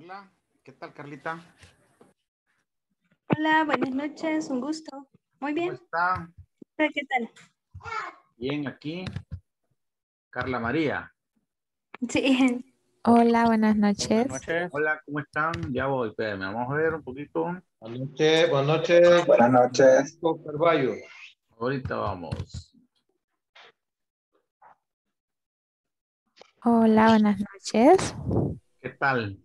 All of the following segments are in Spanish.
Hola, ¿qué tal Carlita? Hola, buenas noches, un gusto. Muy bien. ¿Cómo está? ¿Qué tal? Bien, aquí. Carla María. Sí. Hola, buenas noches. Hola, ¿cómo están? Ya voy, me vamos a ver un poquito. Buenas noches, buenas noches. Buenas noches. Ahorita vamos. Hola, buenas noches. ¿Qué tal?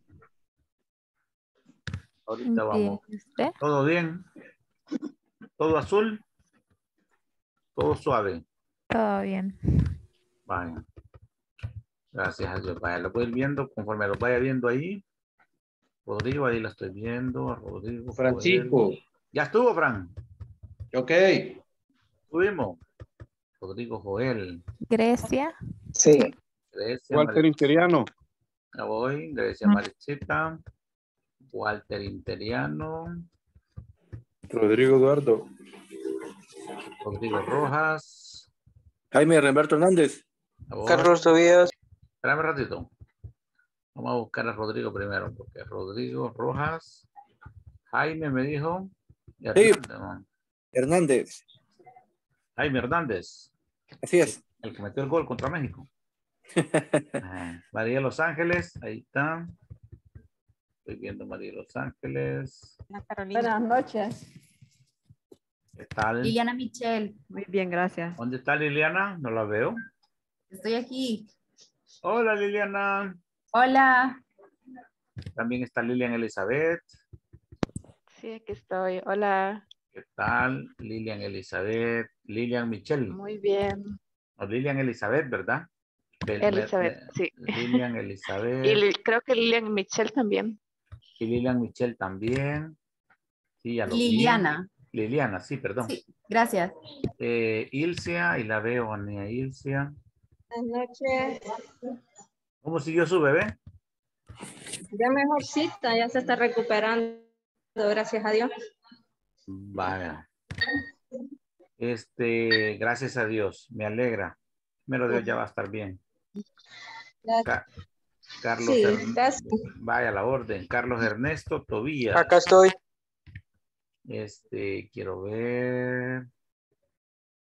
Ahorita vamos. ¿Todo bien? ¿Todo azul? ¿Todo suave? Todo bien. Vaya. Gracias a Dios. Vaya, lo voy viendo conforme lo vaya viendo ahí. Rodrigo, ahí la estoy viendo. Rodrigo. Francisco. Ya estuvo, Fran. Ok. Estuvimos. Rodrigo Joel. Grecia. Sí. Grecia. Walter Interiano. Ya voy. Grecia Walter Interiano. Rodrigo Eduardo. Rodrigo Rojas. Jaime Remberto Hernández. Carlos Tobías. Espérame un ratito. Vamos a buscar a Rodrigo primero, porque Rodrigo Rojas. Jaime me dijo. Hernández. Jaime Hernández. Así es. El que metió el gol contra México. María Los Ángeles, ahí está. Estoy viendo María Los Ángeles. Buenas noches. ¿Qué tal? Liliana Michelle. Muy bien, gracias. ¿Dónde está Liliana? No la veo. Estoy aquí. Hola, Liliana. Hola. También está Lilian Elizabeth. Sí, aquí estoy. Hola. ¿Qué tal? Lilian Elizabeth. Lilian Michelle. Muy bien. Lilian Elizabeth, ¿verdad? Elizabeth, sí. Lilian Elizabeth. Y creo que Lilian Michelle también. Y Lilian Michel también. Liliana. Liliana, sí, perdón. gracias. Eh, Ilcia, y la veo Ania Ilcia. Buenas noches. ¿Cómo siguió su bebé? Ya mejorcita, ya se está recuperando, gracias a Dios. Vaya. Este, gracias a Dios, me alegra. Me lo digo, ya va a estar bien. Gracias. Carlos Ernesto, vaya la orden, Carlos Ernesto Tobías. Acá estoy. Este, quiero ver.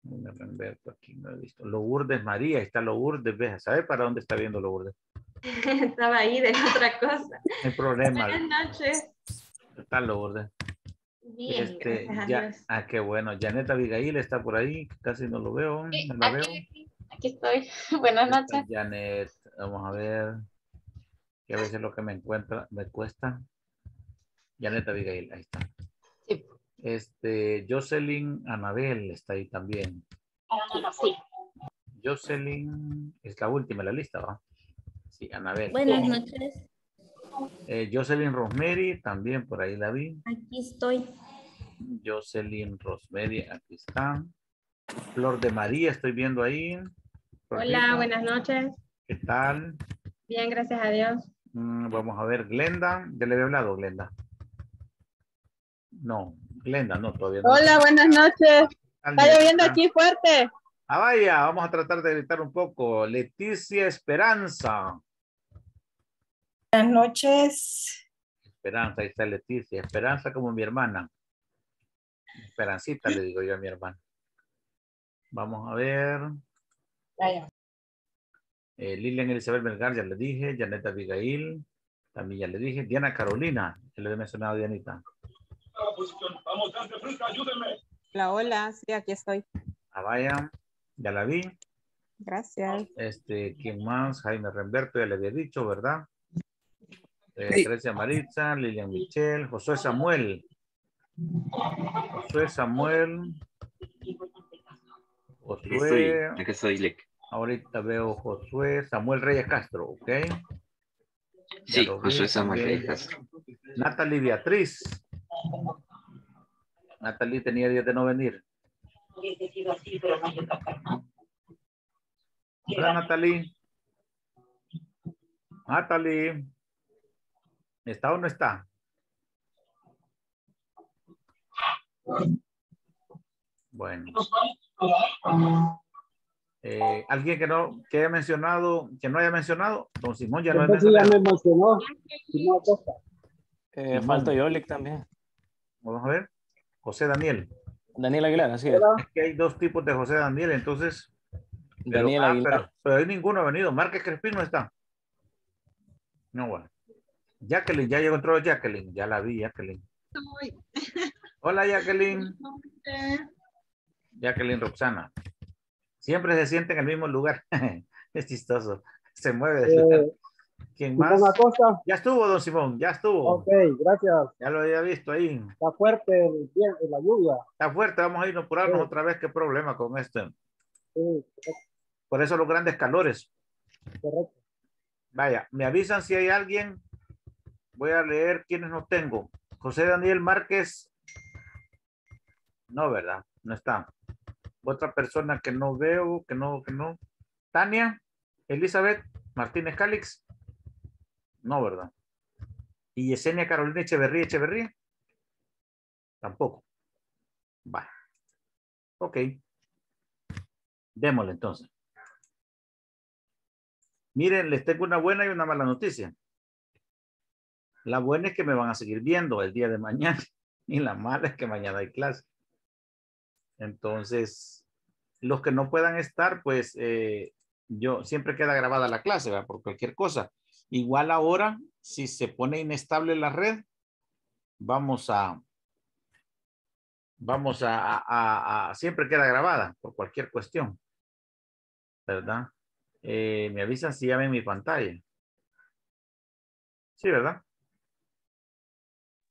aquí no Lourdes María, está Lourdes, ¿ves? ¿Sabe para dónde está viendo Lourdes? Estaba ahí de otra cosa. No hay problema. Buenas noches. Está Lourdes. Bien, este, Ah, qué bueno. Janet Abigail está por ahí, casi no lo veo. aquí, veo. aquí estoy. Buenas noches. Janet, vamos a ver que a veces lo que me encuentra, me cuesta. Yaneta Abigail, ahí está. Sí. Este, Jocelyn Anabel está ahí también. Sí. Jocelyn es la última en la lista, ¿va? Sí, Anabel. Buenas noches. Eh, Jocelyn Rosemary, también por ahí la vi. Aquí estoy. Jocelyn Rosemary, aquí está. Flor de María, estoy viendo ahí. Hola, buenas noches. ¿Qué tal? Bien, gracias a Dios. Mm, vamos a ver, Glenda, ya le había hablado, Glenda. No, Glenda, no, todavía no. Hola, buenas noches. Está lloviendo aquí ah. fuerte. Ah, vaya, vamos a tratar de gritar un poco. Leticia Esperanza. Buenas noches. Esperanza, ahí está Leticia. Esperanza como mi hermana. Esperancita le digo yo a mi hermana. Vamos a ver. Vaya. Eh, Lilian Elizabeth Melgar, ya le dije, Janeta Abigail, también ya le dije, Diana Carolina, que le había mencionado a Dianita. La Hola, sí, aquí estoy. Abaya, ya la vi. Gracias. Este, ¿quién más? Jaime Remberto, ya le había dicho, ¿verdad? Eh, Maritza, Lilian Michel, José Samuel. José Samuel. Josué. Aquí soy, soy Lec. Ahorita veo Josué Samuel Reyes Castro, ¿ok? Sí, Josué Samuel Reyes Castro. Natalie Beatriz. Natalie tenía días de no venir. Hola, Natalie. Natalie. ¿Está o no está? Bueno. Eh, ¿Alguien que no que haya mencionado, que no haya mencionado? Don Simón ya no ha mencionado eh, falta también. Vamos a ver. José Daniel. Daniel Aguilar, así es. que hay dos tipos de José Daniel, entonces. Pero, hay ah, Pero, ninguno ha venido. Márquez Crespín no está. No, bueno. Jacqueline, ya llegó, a Jacqueline. Ya la vi, Jacqueline. Hola, Jacqueline. Jacqueline Roxana. Siempre se siente en el mismo lugar. es chistoso. Se mueve. Eh, ¿Quién más? Ya estuvo, don Simón, ya estuvo. Ok, gracias. Ya lo había visto ahí. Está fuerte el, el la lluvia. Está fuerte, vamos a a otra vez. ¿Qué problema con esto? Por eso los grandes calores. Correcto. Vaya, me avisan si hay alguien. Voy a leer quiénes no tengo. José Daniel Márquez. No, ¿verdad? No está otra persona que no veo, que no, que no. Tania, Elizabeth, Martínez Cálix. No, ¿verdad? Y Yesenia Carolina Echeverría, Echeverría. Tampoco. Va. Ok. Démosle entonces. Miren, les tengo una buena y una mala noticia. La buena es que me van a seguir viendo el día de mañana y la mala es que mañana hay clase. Entonces, los que no puedan estar, pues eh, yo siempre queda grabada la clase, ¿verdad? Por cualquier cosa. Igual ahora, si se pone inestable la red, vamos a, vamos a, siempre queda grabada por cualquier cuestión, ¿verdad? Eh, me avisan si ya ven mi pantalla. Sí, ¿verdad?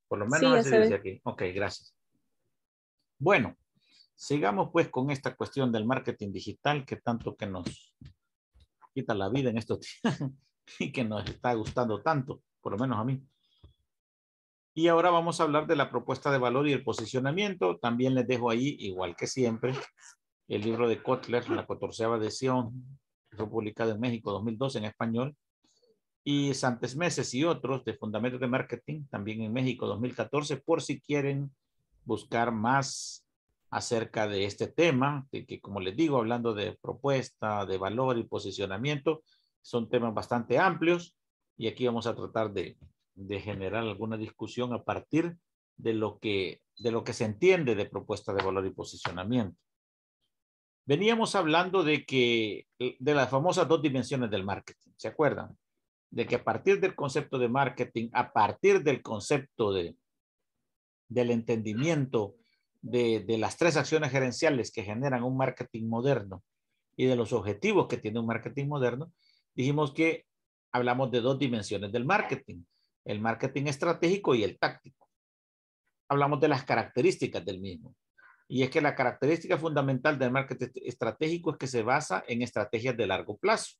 Por lo menos así dice aquí. Ok, gracias. Bueno, Sigamos pues con esta cuestión del marketing digital que tanto que nos quita la vida en estos días y que nos está gustando tanto, por lo menos a mí. Y ahora vamos a hablar de la propuesta de valor y el posicionamiento. También les dejo ahí, igual que siempre, el libro de Kotler, La Catorceava Edición, fue publicado en México 2012 en español, y Santes Meses y otros de Fundamentos de Marketing, también en México 2014, por si quieren buscar más acerca de este tema, de que como les digo, hablando de propuesta, de valor y posicionamiento, son temas bastante amplios y aquí vamos a tratar de, generar alguna discusión a partir de lo, que, de lo que se entiende de propuesta de valor y posicionamiento. Veníamos hablando de que de las famosas dos dimensiones del marketing, ¿se acuerdan? De que a partir del concepto de marketing, a partir del concepto de, del entendimiento de, las tres acciones gerenciales que generan un marketing moderno y de los objetivos que tiene un marketing moderno, dijimos que hablamos de dos dimensiones del marketing, el marketing estratégico y el táctico. Hablamos de las características del mismo. Y es que la característica fundamental del marketing estratégico es que se basa en estrategias de largo plazo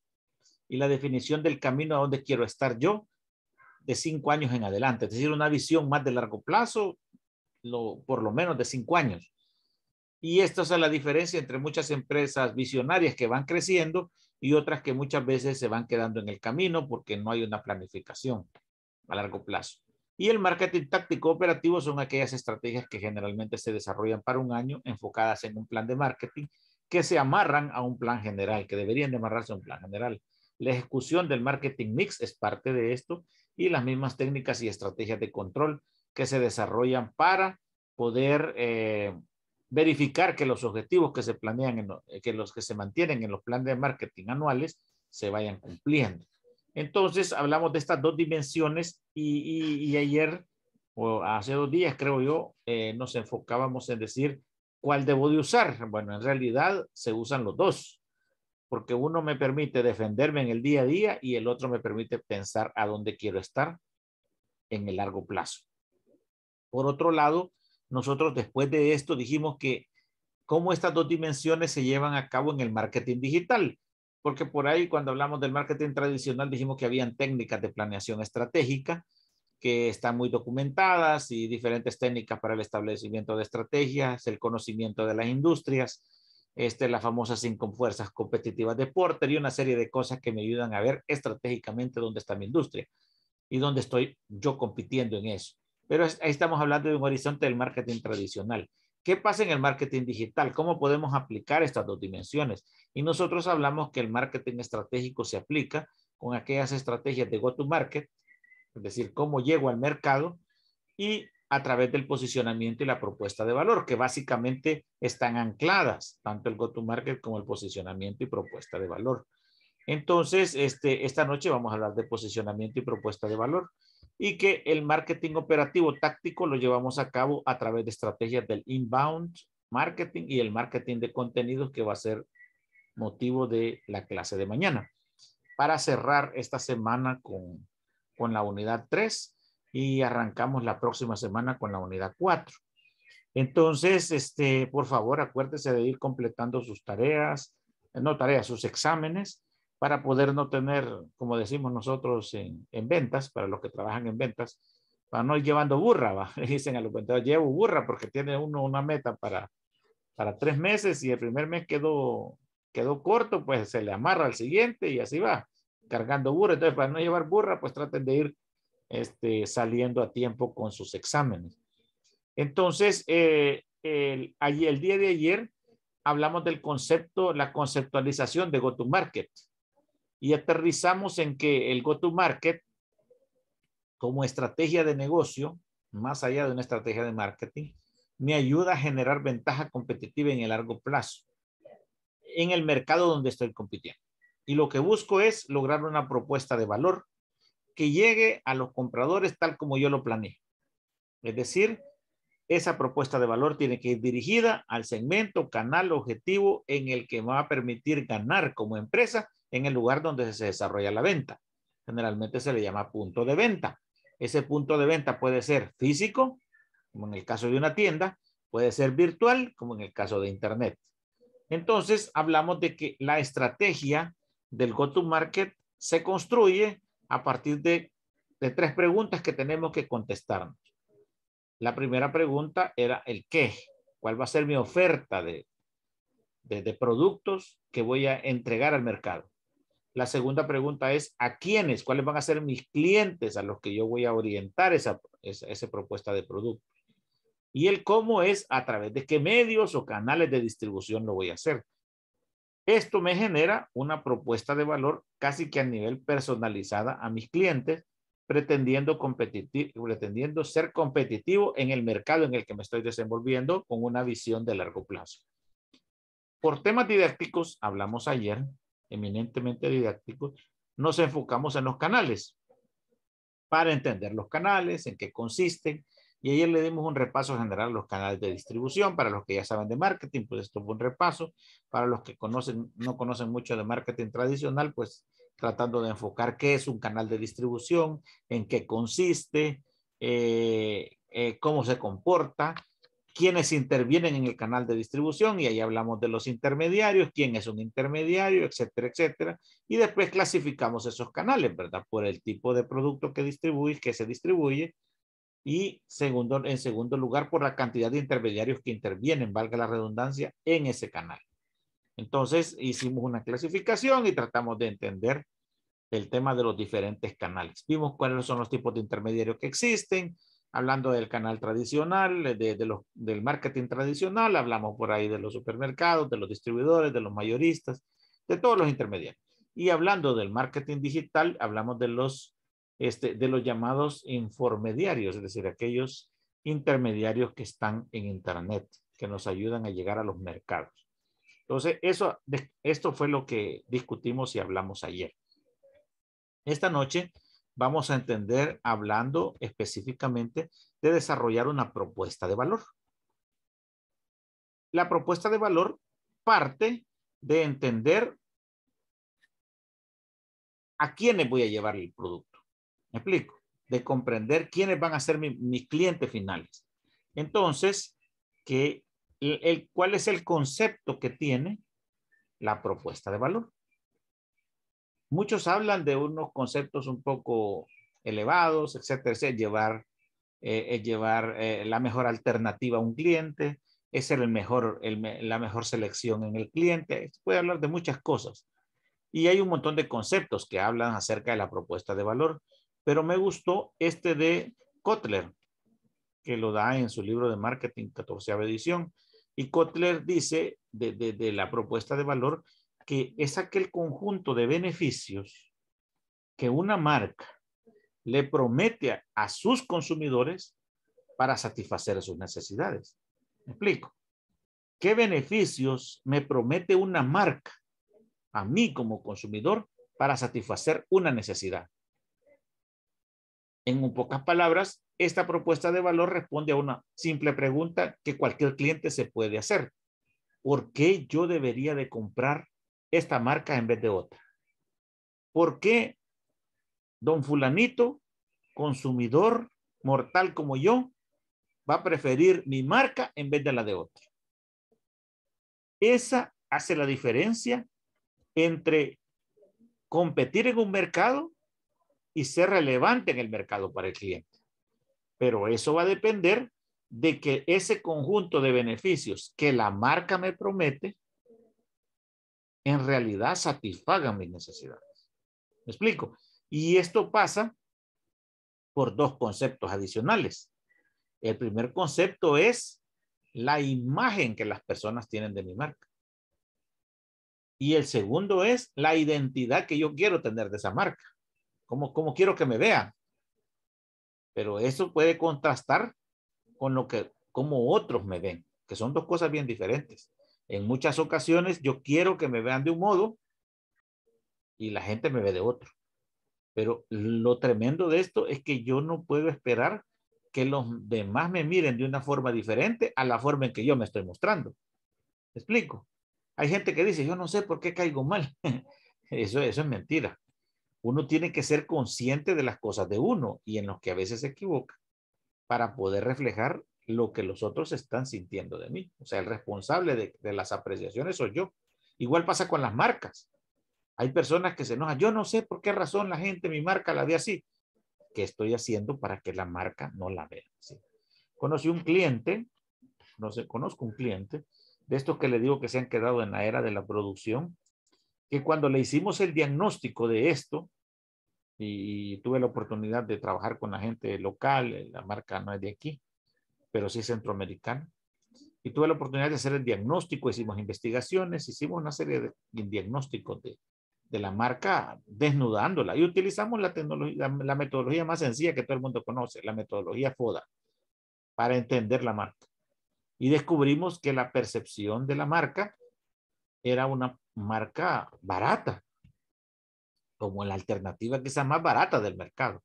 y la definición del camino a donde quiero estar yo de cinco años en adelante, es decir, una visión más de largo plazo por lo menos de cinco años. Y esta es la diferencia entre muchas empresas visionarias que van creciendo y otras que muchas veces se van quedando en el camino porque no hay una planificación a largo plazo. Y el marketing táctico operativo son aquellas estrategias que generalmente se desarrollan para un año enfocadas en un plan de marketing que se amarran a un plan general, que deberían de amarrarse a un plan general. La ejecución del marketing mix es parte de esto y las mismas técnicas y estrategias de control que se desarrollan para poder eh, verificar que los objetivos que se planean, en eh, que los que se mantienen en los planes de marketing anuales se vayan cumpliendo. Entonces, hablamos de estas dos dimensiones y, ayer, o hace dos días creo yo, eh, nos enfocábamos en decir cuál debo de usar. Bueno, en realidad se usan los dos, porque uno me permite defenderme en el día a día y el otro me permite pensar a dónde quiero estar en el largo plazo. Por otro lado, nosotros después de esto dijimos que cómo estas dos dimensiones se llevan a cabo en el marketing digital, porque por ahí cuando hablamos del marketing tradicional dijimos que habían técnicas de planeación estratégica que están muy documentadas y diferentes técnicas para el establecimiento de estrategias, el conocimiento de las industrias, este, las famosas cinco fuerzas competitivas de Porter y una serie de cosas que me ayudan a ver estratégicamente dónde está mi industria y dónde estoy yo compitiendo en eso. Pero ahí estamos hablando de un horizonte del marketing tradicional. ¿Qué pasa en el marketing digital? ¿Cómo podemos aplicar estas dos dimensiones? Y nosotros hablamos que el marketing estratégico se aplica con aquellas estrategias de go-to-market, es decir, cómo llego al mercado y a través del posicionamiento y la propuesta de valor, que básicamente están ancladas, tanto el go-to-market como el posicionamiento y propuesta de valor. Entonces, este, esta noche vamos a hablar de posicionamiento y propuesta de valor y que el marketing operativo táctico lo llevamos a cabo a través de estrategias del inbound marketing y el marketing de contenidos que va a ser motivo de la clase de mañana. Para cerrar esta semana con, con la unidad 3 y arrancamos la próxima semana con la unidad 4. Entonces, este, por favor, acuérdese de ir completando sus tareas, no tareas, sus exámenes para poder no tener, como decimos nosotros en, ventas, para los que trabajan en ventas, para no ir llevando burra, dicen a los vendedores, llevo burra porque tiene uno una meta para, para tres meses y el primer mes quedó, quedó corto, pues se le amarra al siguiente y así va, cargando burra. Entonces, para no llevar burra, pues traten de ir este, saliendo a tiempo con sus exámenes. Entonces, eh, el, el, día de ayer hablamos del concepto, la conceptualización de go-to-market y aterrizamos en que el go-to-market como estrategia de negocio, más allá de una estrategia de marketing, me ayuda a generar ventaja competitiva en el largo plazo en el mercado donde estoy compitiendo. Y lo que busco es lograr una propuesta de valor que llegue a los compradores tal como yo lo planeé. Es decir, esa propuesta de valor tiene que ir dirigida al segmento, canal, objetivo en el que me va a permitir ganar como empresa en el lugar donde se desarrolla la venta. Generalmente se le llama punto de venta. Ese punto de venta puede ser físico, como en el caso de una tienda, puede ser virtual, como en el caso de Internet. Entonces, hablamos de que la estrategia del go-to-market se construye a partir de, tres preguntas que tenemos que contestarnos. La primera pregunta era el qué, cuál va a ser mi oferta de, productos que voy a entregar al mercado. La segunda pregunta es, ¿a quiénes? ¿Cuáles van a ser mis clientes a los que yo voy a orientar esa, propuesta de producto? Y el cómo es a través de qué medios o canales de distribución lo voy a hacer. Esto me genera una propuesta de valor casi que a nivel personalizada a mis clientes, pretendiendo, pretendiendo ser competitivo en el mercado en el que me estoy desenvolviendo con una visión de largo plazo. Por temas didácticos, hablamos ayer eminentemente didácticos, nos enfocamos en los canales para entender los canales, en qué consisten. Y ayer le dimos un repaso general a los canales de distribución para los que ya saben de marketing, pues esto fue un repaso. Para los que conocen, no conocen mucho de marketing tradicional, pues tratando de enfocar qué es un canal de distribución, en qué consiste, eh, eh, cómo se comporta quienes intervienen en el canal de distribución, y ahí hablamos de los intermediarios, quién es un intermediario, etcétera, etcétera. Y después clasificamos esos canales, ¿verdad? Por el tipo de producto que distribuye, que se distribuye. Y segundo, en segundo lugar, por la cantidad de intermediarios que intervienen, valga la redundancia, en ese canal. Entonces, hicimos una clasificación y tratamos de entender el tema de los diferentes canales. Vimos cuáles son los tipos de intermediarios que existen, hablando del canal tradicional, eh, de, los, del marketing tradicional, hablamos por ahí de los supermercados, de los distribuidores, de los mayoristas, de todos los intermediarios. Y hablando del marketing digital, hablamos de los, este, de los llamados informediarios, es decir, aquellos intermediarios que están en Internet, que nos ayudan a llegar a los mercados. Entonces, eso, esto fue lo que discutimos y hablamos ayer. Esta noche vamos a entender hablando específicamente de desarrollar una propuesta de valor. La propuesta de valor parte de entender a quiénes voy a llevar el producto. ¿Me explico? De comprender quiénes van a ser mis clientes finales. Entonces, que el, ¿cuál es el concepto que tiene la propuesta de valor? Muchos hablan de unos conceptos un poco elevados, etcétera, es llevar, eh, llevar eh, la mejor alternativa a un cliente, es ser el mejor, la mejor selección en el cliente, se puede hablar de muchas cosas. Y hay un montón de conceptos que hablan acerca de la propuesta de valor, pero me gustó este de Kotler, que lo da en su libro de marketing, 14 edición, y Kotler dice de, de la propuesta de valor que es aquel conjunto de beneficios que una marca le promete a, sus consumidores para satisfacer sus necesidades. explico? ¿Qué beneficios me promete una marca a mí como consumidor para satisfacer una necesidad? En pocas palabras, esta propuesta de valor responde a una simple pregunta que cualquier cliente se puede hacer. ¿Por qué yo debería de comprar esta marca en vez de otra? ¿Por qué don fulanito, consumidor mortal como yo, va a preferir mi marca en vez de la de otra? Esa hace la diferencia entre competir en un mercado y ser relevante en el mercado para el cliente. Pero eso va a depender de que ese conjunto de beneficios que la marca me promete en realidad satisfagan mis necesidades. ¿Me explico? Y esto pasa por dos conceptos adicionales. El primer concepto es la imagen que las personas tienen de mi marca. Y el segundo es la identidad que yo quiero tener de esa marca. ¿Cómo, cómo quiero que me vean? Pero eso puede contrastar con lo que, como otros me ven, que son dos cosas bien diferentes. En muchas ocasiones yo quiero que me vean de un modo y la gente me ve de otro. Pero lo tremendo de esto es que yo no puedo esperar que los demás me miren de una forma diferente a la forma en que yo me estoy mostrando. explico? Hay gente que dice, yo no sé por qué caigo mal. eso, eso es mentira. Uno tiene que ser consciente de las cosas de uno y en los que a veces se equivoca para poder reflejar lo que los otros están sintiendo de mí. O sea, el responsable de, las apreciaciones soy yo. Igual pasa con las marcas. Hay personas que se enojan. Yo no sé por qué razón la gente, mi marca la ve así. ¿Qué estoy haciendo para que la marca no la vea así? Conocí un cliente, no sé, conozco un cliente, de estos que le digo que se han quedado en la era de la producción, que cuando le hicimos el diagnóstico de esto, y tuve la oportunidad de trabajar con la gente local, eh, la marca no es de aquí, pero sí centroamericano Y tuve la oportunidad de hacer el diagnóstico, hicimos investigaciones, hicimos una serie de diagnósticos de, de la marca desnudándola y utilizamos la, tecnología, la, metodología más sencilla que todo el mundo conoce, la metodología FODA, para entender la marca. Y descubrimos que la percepción de la marca era una marca barata, como la alternativa quizá más barata del mercado.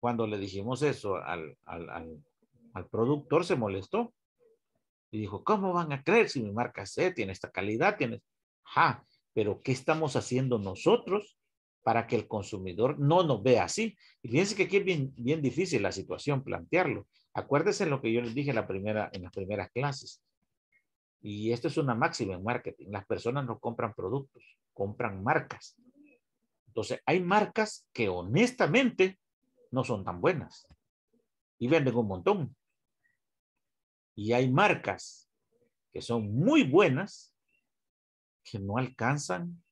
Cuando le dijimos eso al, al, al productor se molestó y dijo, ¿cómo van a creer si mi marca C tiene esta calidad? Tienes, Ja, pero ¿qué estamos haciendo nosotros para que el consumidor no nos vea así? Y fíjense que aquí es bien, bien difícil la situación plantearlo. Acuérdense lo que yo les dije la primera, en las primeras clases. Y esto es una máxima en marketing. Las personas no compran productos, compran marcas. Entonces, hay marcas que honestamente no son tan buenas y venden un montón. Y hay marcas que son muy buenas que no alcanzan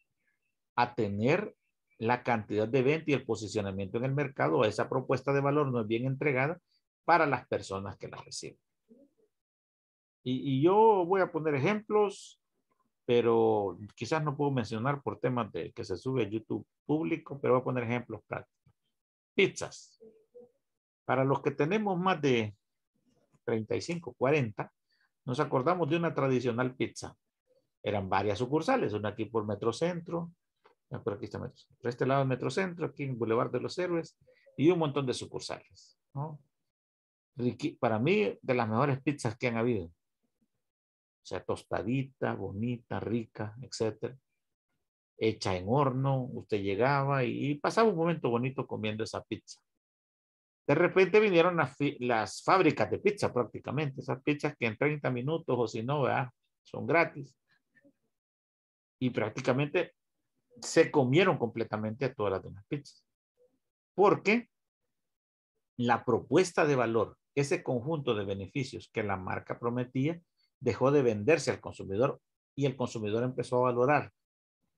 a tener la cantidad de venta y el posicionamiento en el mercado, esa propuesta de valor no es bien entregada para las personas que la reciben. Y, y, yo voy a poner ejemplos, pero quizás no puedo mencionar por temas de que se sube a YouTube público, pero voy a poner ejemplos prácticos. Pizzas. Para los que tenemos más de 35, 40, nos acordamos de una tradicional pizza. Eran varias sucursales, una aquí por Metrocentro, por aquí está Metro, por este lado Metrocentro, aquí en Boulevard de los Héroes, y un montón de sucursales. ¿no? para mí, de las mejores pizzas que han habido. O sea, tostadita, bonita, rica, etcétera hecha en horno, usted llegaba y, pasaba un momento bonito comiendo esa pizza. De repente vinieron las, fábricas de pizza prácticamente, esas pizzas que en 30 minutos o si no, son gratis. Y prácticamente se comieron completamente todas las demás pizzas. Porque la propuesta de valor, ese conjunto de beneficios que la marca prometía, dejó de venderse al consumidor y el consumidor empezó a valorar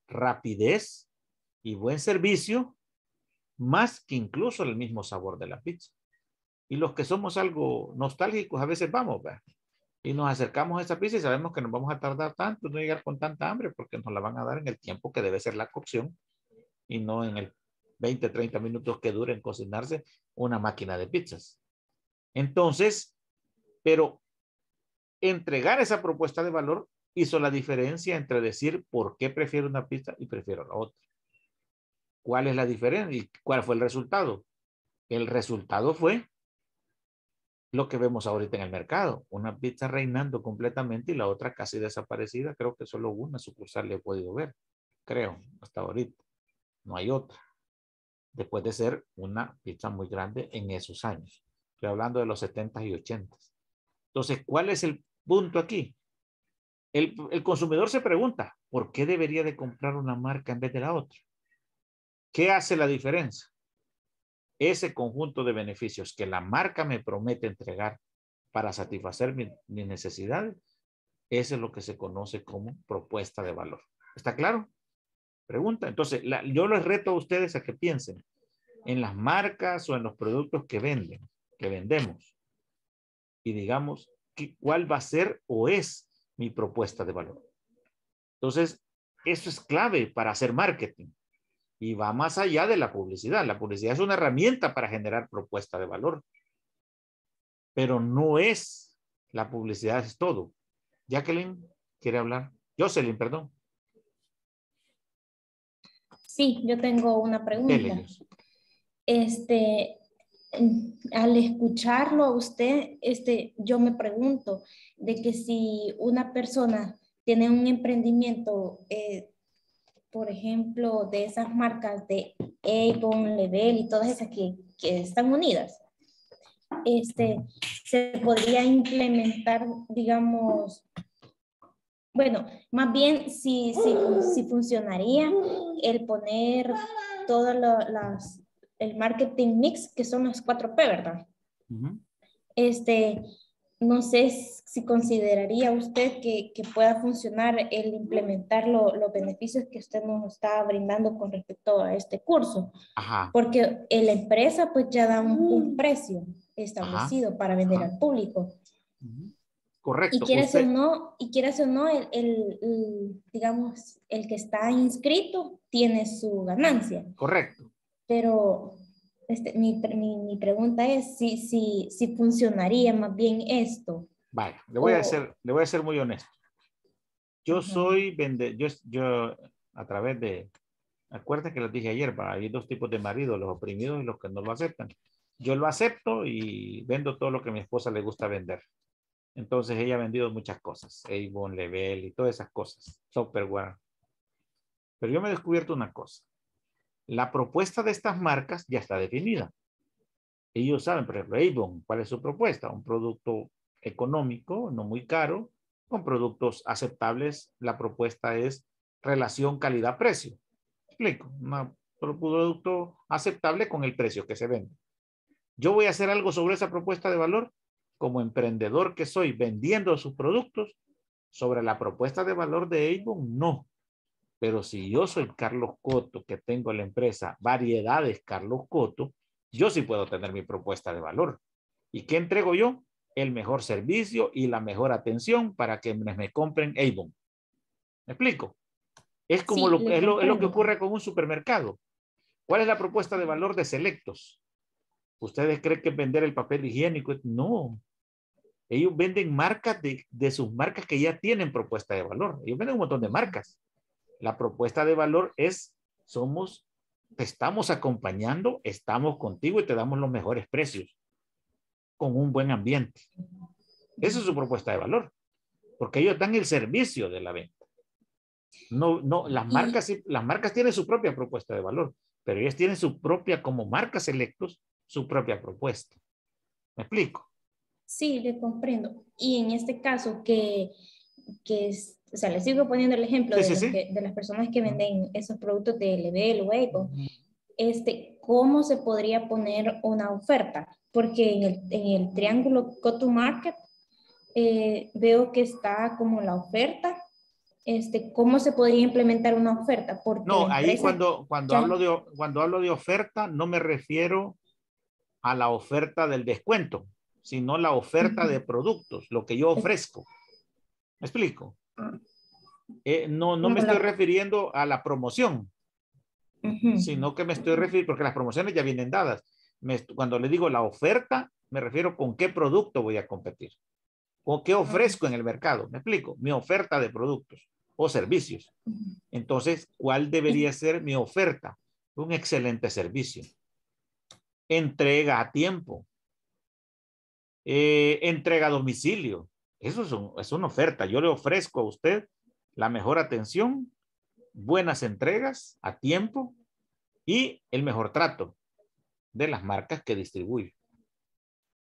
rapidez y buen servicio más que incluso el mismo sabor de la pizza. Y los que somos algo nostálgicos, a veces vamos, Y nos acercamos a esa pizza y sabemos que nos vamos a tardar tanto, no llegar con tanta hambre, porque nos la van a dar en el tiempo que debe ser la cocción y no en el 20, 30 minutos que dure en cocinarse una máquina de pizzas. Entonces, pero entregar esa propuesta de valor hizo la diferencia entre decir por qué prefiero una pizza y prefiero la otra. ¿Cuál es la diferencia y cuál fue el resultado? El resultado fue lo que vemos ahorita en el mercado, una pizza reinando completamente y la otra casi desaparecida. Creo que solo una sucursal le he podido ver, creo, hasta ahorita. No hay otra. Después de ser una pizza muy grande en esos años. Estoy hablando de los 70 y 80. Entonces, ¿cuál es el punto aquí? el consumidor se pregunta, ¿por qué debería de comprar una marca en vez de la otra? ¿Qué hace la diferencia? Ese conjunto de beneficios que la marca me promete entregar para satisfacer mi, mis necesidades, eso es lo que se conoce como propuesta de valor. ¿Está claro? Pregunta. Entonces, yo les reto a ustedes a que piensen en las marcas o en los productos que venden, que vendemos, y digamos cuál va a ser o es mi propuesta de valor. Entonces, eso es clave para hacer marketing y va más allá de la publicidad. La publicidad es una herramienta para generar propuesta de valor, pero no es la publicidad, es todo. Jacqueline, ¿quiere hablar? Jocelyn, perdón. Sí, yo tengo una pregunta. Este, al escucharlo a usted, este, yo me pregunto de que si una persona tiene un emprendimiento eh, por ejemplo, de esas marcas de Avon, Level y todas esas que, que están unidas, este, se podría implementar, digamos, bueno, más bien si, si, si funcionaría el poner todo las, el marketing mix, que son las 4P, ¿verdad? Este, no sé si consideraría usted que, que pueda funcionar el implementar los beneficios que usted nos está brindando con respecto a este curso. Porque la empresa pues ya da un, mm. precio establecido para vender al público. Correcto. Y quieras o no, y o no digamos, el que está inscrito tiene su ganancia. Correcto. Pero este, mi, pregunta es si, si, si, funcionaría más bien esto. vale le voy, a, ser, le voy a ser muy honesto. Yo soy vende, yo, a través de, acuérdate que les dije ayer, hay dos tipos de maridos, los oprimidos y los que no lo aceptan. Yo lo acepto y vendo todo lo que mi esposa le gusta vender. Entonces ella ha vendido muchas cosas, Avon, Level y todas esas cosas, one Pero yo me he descubierto una cosa la propuesta de estas marcas ya está definida. Ellos saben, por ejemplo, Avon, cuál es su propuesta, un producto económico, no muy caro, con productos aceptables. La propuesta es relación calidad-precio. Explico, un producto aceptable con el precio que se vende. Yo voy a hacer algo sobre esa propuesta de valor como emprendedor que soy vendiendo sus productos. Sobre la propuesta de valor de Avon, no. Pero si yo soy Carlos Coto, que tengo la empresa Variedades Carlos Coto, yo sí puedo tener mi propuesta de valor. ¿Y qué entrego yo? El mejor servicio y la mejor atención para que me, compren Avon. ¿Me explico? Es como lo, es lo que ocurre con un supermercado. ¿Cuál es la propuesta de valor de Selectos? ¿Ustedes creen que vender el papel higiénico? No. Ellos venden marcas de, de sus marcas que ya tienen propuesta de valor. Ellos venden un montón de marcas. La propuesta de valor es, somos, te estamos acompañando, estamos contigo y te damos los mejores precios con un buen ambiente. Esa es su propuesta de valor, porque ellos dan el servicio de la venta. No, no, las marcas, las marcas tienen su propia propuesta de valor, pero ellas tienen su propia, como marcas electos, su propia propuesta. ¿Me explico? Sí, le comprendo. Y en este caso que, que es, o sea, le sigo poniendo el ejemplo de, las personas que venden esos productos de LB, luego, este, ¿cómo se podría poner una oferta? Porque en el, en el triángulo Go to Market eh, veo que está como la oferta. Este, ¿Cómo se podría implementar una oferta? Porque no, ahí cuando, cuando, hablo de, cuando hablo de oferta no me refiero a la oferta del descuento, sino la oferta de productos, lo que yo ofrezco. ¿Me explico? Eh, no, no me estoy refiriendo a la promoción, sino que me estoy refiriendo, porque las promociones ya vienen dadas. cuando le digo la oferta, me refiero con qué producto voy a competir, o qué ofrezco en el mercado, me explico, mi oferta de productos o servicios. Entonces, ¿cuál debería ser mi oferta? Un excelente servicio. Entrega a tiempo. Eh, entrega a domicilio. Eso es, una oferta. Yo le ofrezco a usted la mejor atención, buenas entregas a tiempo y el mejor trato de las marcas que distribuye.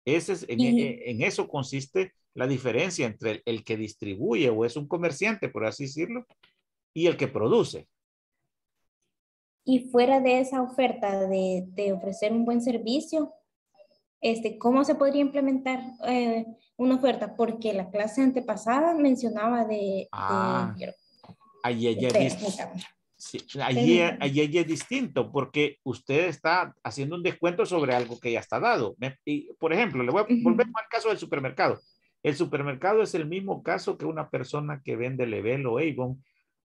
Ese e, en, eso consiste la diferencia entre el, que distribuye o es un comerciante, por así decirlo, y el que produce. Y fuera de esa oferta de ofrecer un buen servicio, este, cómo se podría implementar eh, una oferta, porque la clase antepasada mencionaba de... Ah, Ahí, es distinto, porque usted está haciendo un descuento sobre algo que ya está dado. Y, por ejemplo, le voy a volver al caso del supermercado. El supermercado es el mismo caso que una persona que vende Level o Avon.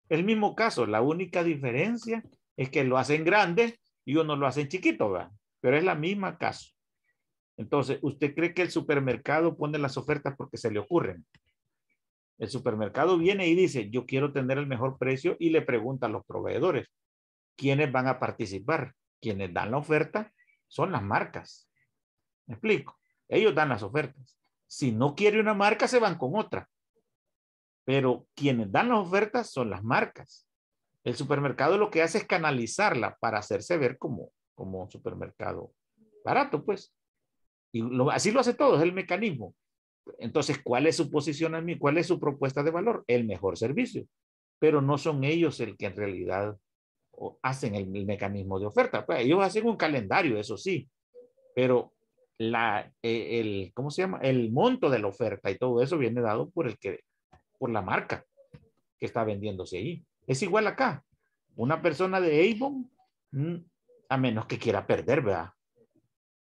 El mismo caso, la única diferencia es que lo hacen grande y uno lo hace chiquito, ¿verdad? Pero es la misma caso. Entonces, ¿usted cree que el supermercado pone las ofertas porque se le ocurren? El supermercado viene y dice, yo quiero tener el mejor precio y le pregunta a los proveedores, ¿quiénes van a participar? Quienes dan la oferta son las marcas. ¿Me explico? Ellos dan las ofertas. Si no quiere una marca, se van con otra. Pero quienes dan las ofertas son las marcas. El supermercado lo que hace es canalizarla para hacerse ver como, como un supermercado barato, pues. Y así lo hace todo, es el mecanismo. Entonces, ¿cuál es su posición a mí ¿Cuál es su propuesta de valor? El mejor servicio. Pero no son ellos el que en realidad hacen el, mecanismo de oferta. Pues ellos hacen un calendario, eso sí, pero la, e, el, ¿cómo se llama? El monto de la oferta y todo eso viene dado por el que, por la marca que está vendiéndose ahí. Es igual acá. Una persona de Avon, mm, a menos que quiera perder, ¿verdad?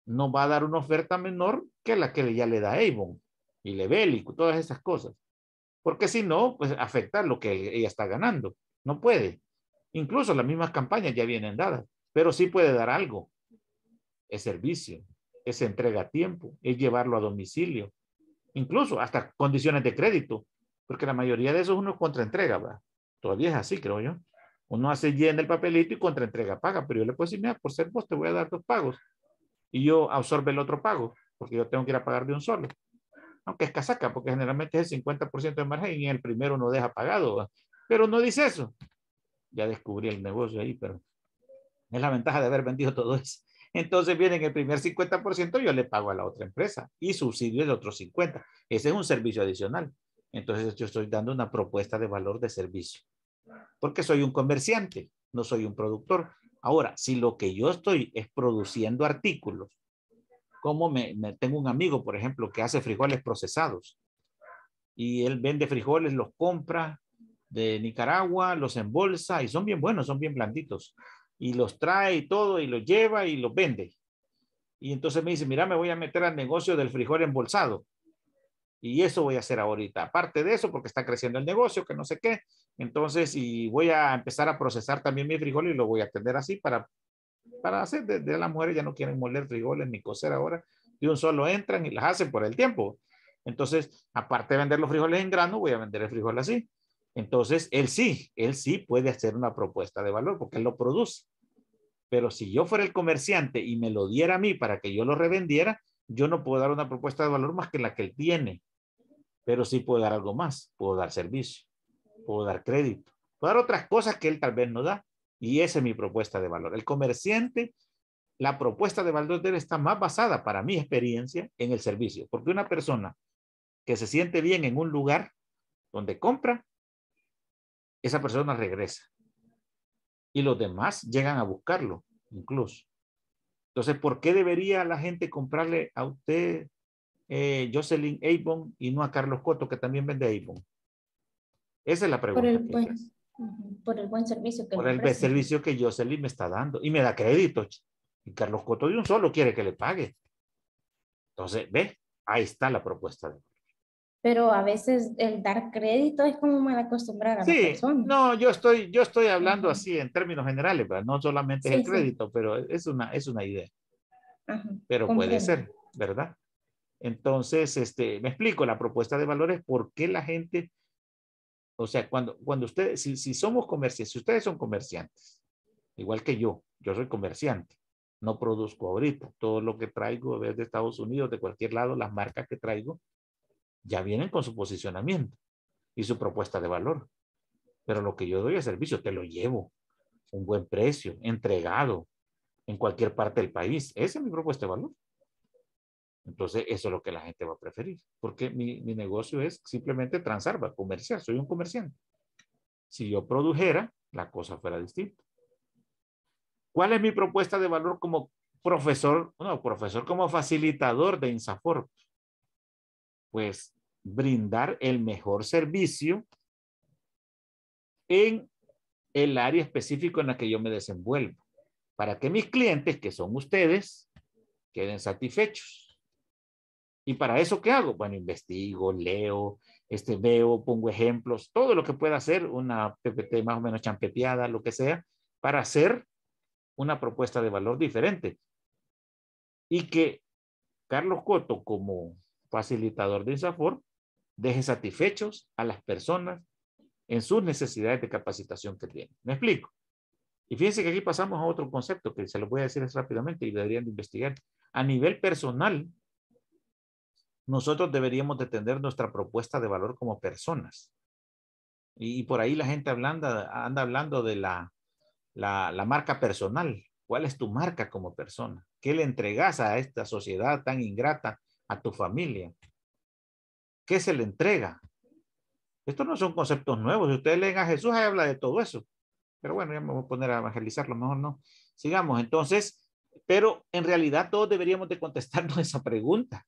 no va a dar una oferta menor que la que ya le da Avon y Level y todas esas cosas. Porque si no, pues afecta lo que ella está ganando. No puede. Incluso las mismas campañas ya vienen dadas, pero sí puede dar algo. Es servicio, es entrega a tiempo, es llevarlo a domicilio, incluso hasta condiciones de crédito, porque la mayoría de esos uno contraentrega, ¿verdad? Todavía es así, creo yo. Uno hace llena el papelito y contraentrega paga, pero yo le puedo decir, mira, por ser vos te voy a dar dos pagos y yo absorbe el otro pago, porque yo tengo que ir a pagar de un solo. Aunque es casaca, porque generalmente es el 50% de margen y el primero no deja pagado. Pero no dice eso. Ya descubrí el negocio ahí, pero es la ventaja de haber vendido todo eso. Entonces viene el primer 50%, yo le pago a la otra empresa y subsidio el otro 50%. Ese es un servicio adicional. Entonces yo estoy dando una propuesta de valor de servicio. Porque soy un comerciante, no soy un productor. Ahora, si lo que yo estoy es produciendo artículos, como me, tengo un amigo, por ejemplo, que hace frijoles procesados y él vende frijoles, los compra de Nicaragua, los embolsa y son bien buenos, son bien blanditos y los trae y todo y los lleva y los vende. Y entonces me dice, mira, me voy a meter al negocio del frijol embolsado. Y eso voy a hacer ahorita. Aparte de eso, porque está creciendo el negocio, que no sé qué. Entonces, y voy a empezar a procesar también mi frijol y lo voy a tender así para, para hacer, de, de las mujeres ya no quieren moler frijoles ni cocer ahora, de un solo entran y las hacen por el tiempo. Entonces, aparte de vender los frijoles en grano, voy a vender el frijol así. Entonces, él sí, él sí puede hacer una propuesta de valor porque él lo produce. Pero si yo fuera el comerciante y me lo diera a mí para que yo lo revendiera, yo no puedo dar una propuesta de valor más que la que él tiene. Pero sí puedo dar algo más, puedo dar servicio puedo dar crédito, puedo dar otras cosas que él tal vez no da. Y esa es mi propuesta de valor. El comerciante, la propuesta de valor debe estar más basada, para mi experiencia, en el servicio. Porque una persona que se siente bien en un lugar donde compra, esa persona regresa. Y los demás llegan a buscarlo, incluso. Entonces, ¿por qué debería la gente comprarle a usted, eh, Jocelyn Avon, y no a Carlos Coto, que también vende Avon? Esa es la pregunta. Por el, buen, por el buen, servicio que Por el buen servicio que Jocelyn me está dando. Y me da crédito. Y Carlos Coto de un solo quiere que le pague. Entonces, ve, ahí está la propuesta de pero a veces el dar crédito es como mal acostumbrar a sí, persona. No, yo estoy, yo estoy hablando así en términos generales, no solamente el crédito, pero es una, es una idea. pero puede ser, ¿verdad? Entonces, este, me explico la propuesta de valores, por qué la gente o sea, cuando, cuando ustedes, si, si somos comerciantes, si ustedes son comerciantes, igual que yo, yo soy comerciante, no produzco ahorita. Todo lo que traigo de Estados Unidos, de cualquier lado, las marcas que traigo, ya vienen con su posicionamiento y su propuesta de valor. Pero lo que yo doy a servicio, te lo llevo, un buen precio, entregado, en cualquier parte del país. Esa es mi propuesta de valor. Entonces, eso es lo que la gente va a preferir, porque mi, negocio es simplemente transar, va, comercial. soy un comerciante. Si yo produjera, la cosa fuera distinta. ¿Cuál es mi propuesta de valor como profesor, no, profesor como facilitador de INSAFORP? Pues brindar el mejor servicio en el área específica en la que yo me desenvuelvo, para que mis clientes, que son ustedes, queden satisfechos ¿Y para eso qué hago? Bueno, investigo, leo, este, veo, pongo ejemplos, todo lo que pueda hacer, una PPT más o menos champeteada, lo que sea, para hacer una propuesta de valor diferente. Y que Carlos Coto, como facilitador de INSAFOR, deje satisfechos a las personas en sus necesidades de capacitación que tienen. ¿Me explico? Y fíjense que aquí pasamos a otro concepto que se lo voy a decir rápidamente y deberían de investigar. A nivel personal, nosotros deberíamos de tener nuestra propuesta de valor como personas. Y, por ahí la gente anda hablando de la, marca personal. ¿Cuál es tu marca como persona? ¿Qué le entregas a esta sociedad tan ingrata, a tu familia? ¿Qué se le entrega? Estos no son conceptos nuevos. Si ustedes leen a Jesús, ahí habla de todo eso. Pero bueno, ya me voy a poner a evangelizar, lo mejor no. Sigamos. Entonces, pero en realidad todos deberíamos de contestarnos esa pregunta.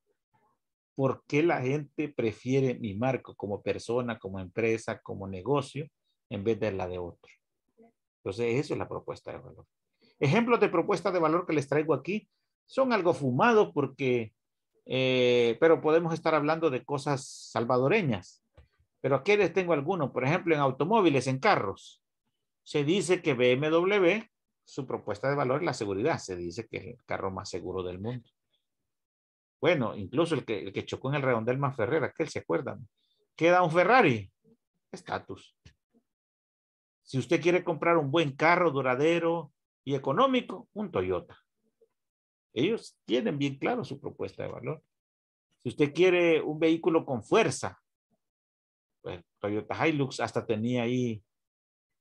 ¿Por qué la gente prefiere mi marco como persona, como empresa, como negocio, en vez de la de otro? Entonces, eso es la propuesta de valor. Ejemplos de propuestas de valor que les traigo aquí son algo fumados porque, eh, pero podemos estar hablando de cosas salvadoreñas. Pero aquí les tengo algunos, por ejemplo, en automóviles, en carros. Se dice que BMW, su propuesta de valor es la seguridad. Se dice que es el carro más seguro del mundo. Bueno, incluso el que, el que chocó en el redondel que él se acuerdan. Queda un Ferrari, estatus. Si usted quiere comprar un buen carro duradero y económico, un Toyota. Ellos tienen bien claro su propuesta de valor. Si usted quiere un vehículo con fuerza, pues Toyota Hilux hasta tenía ahí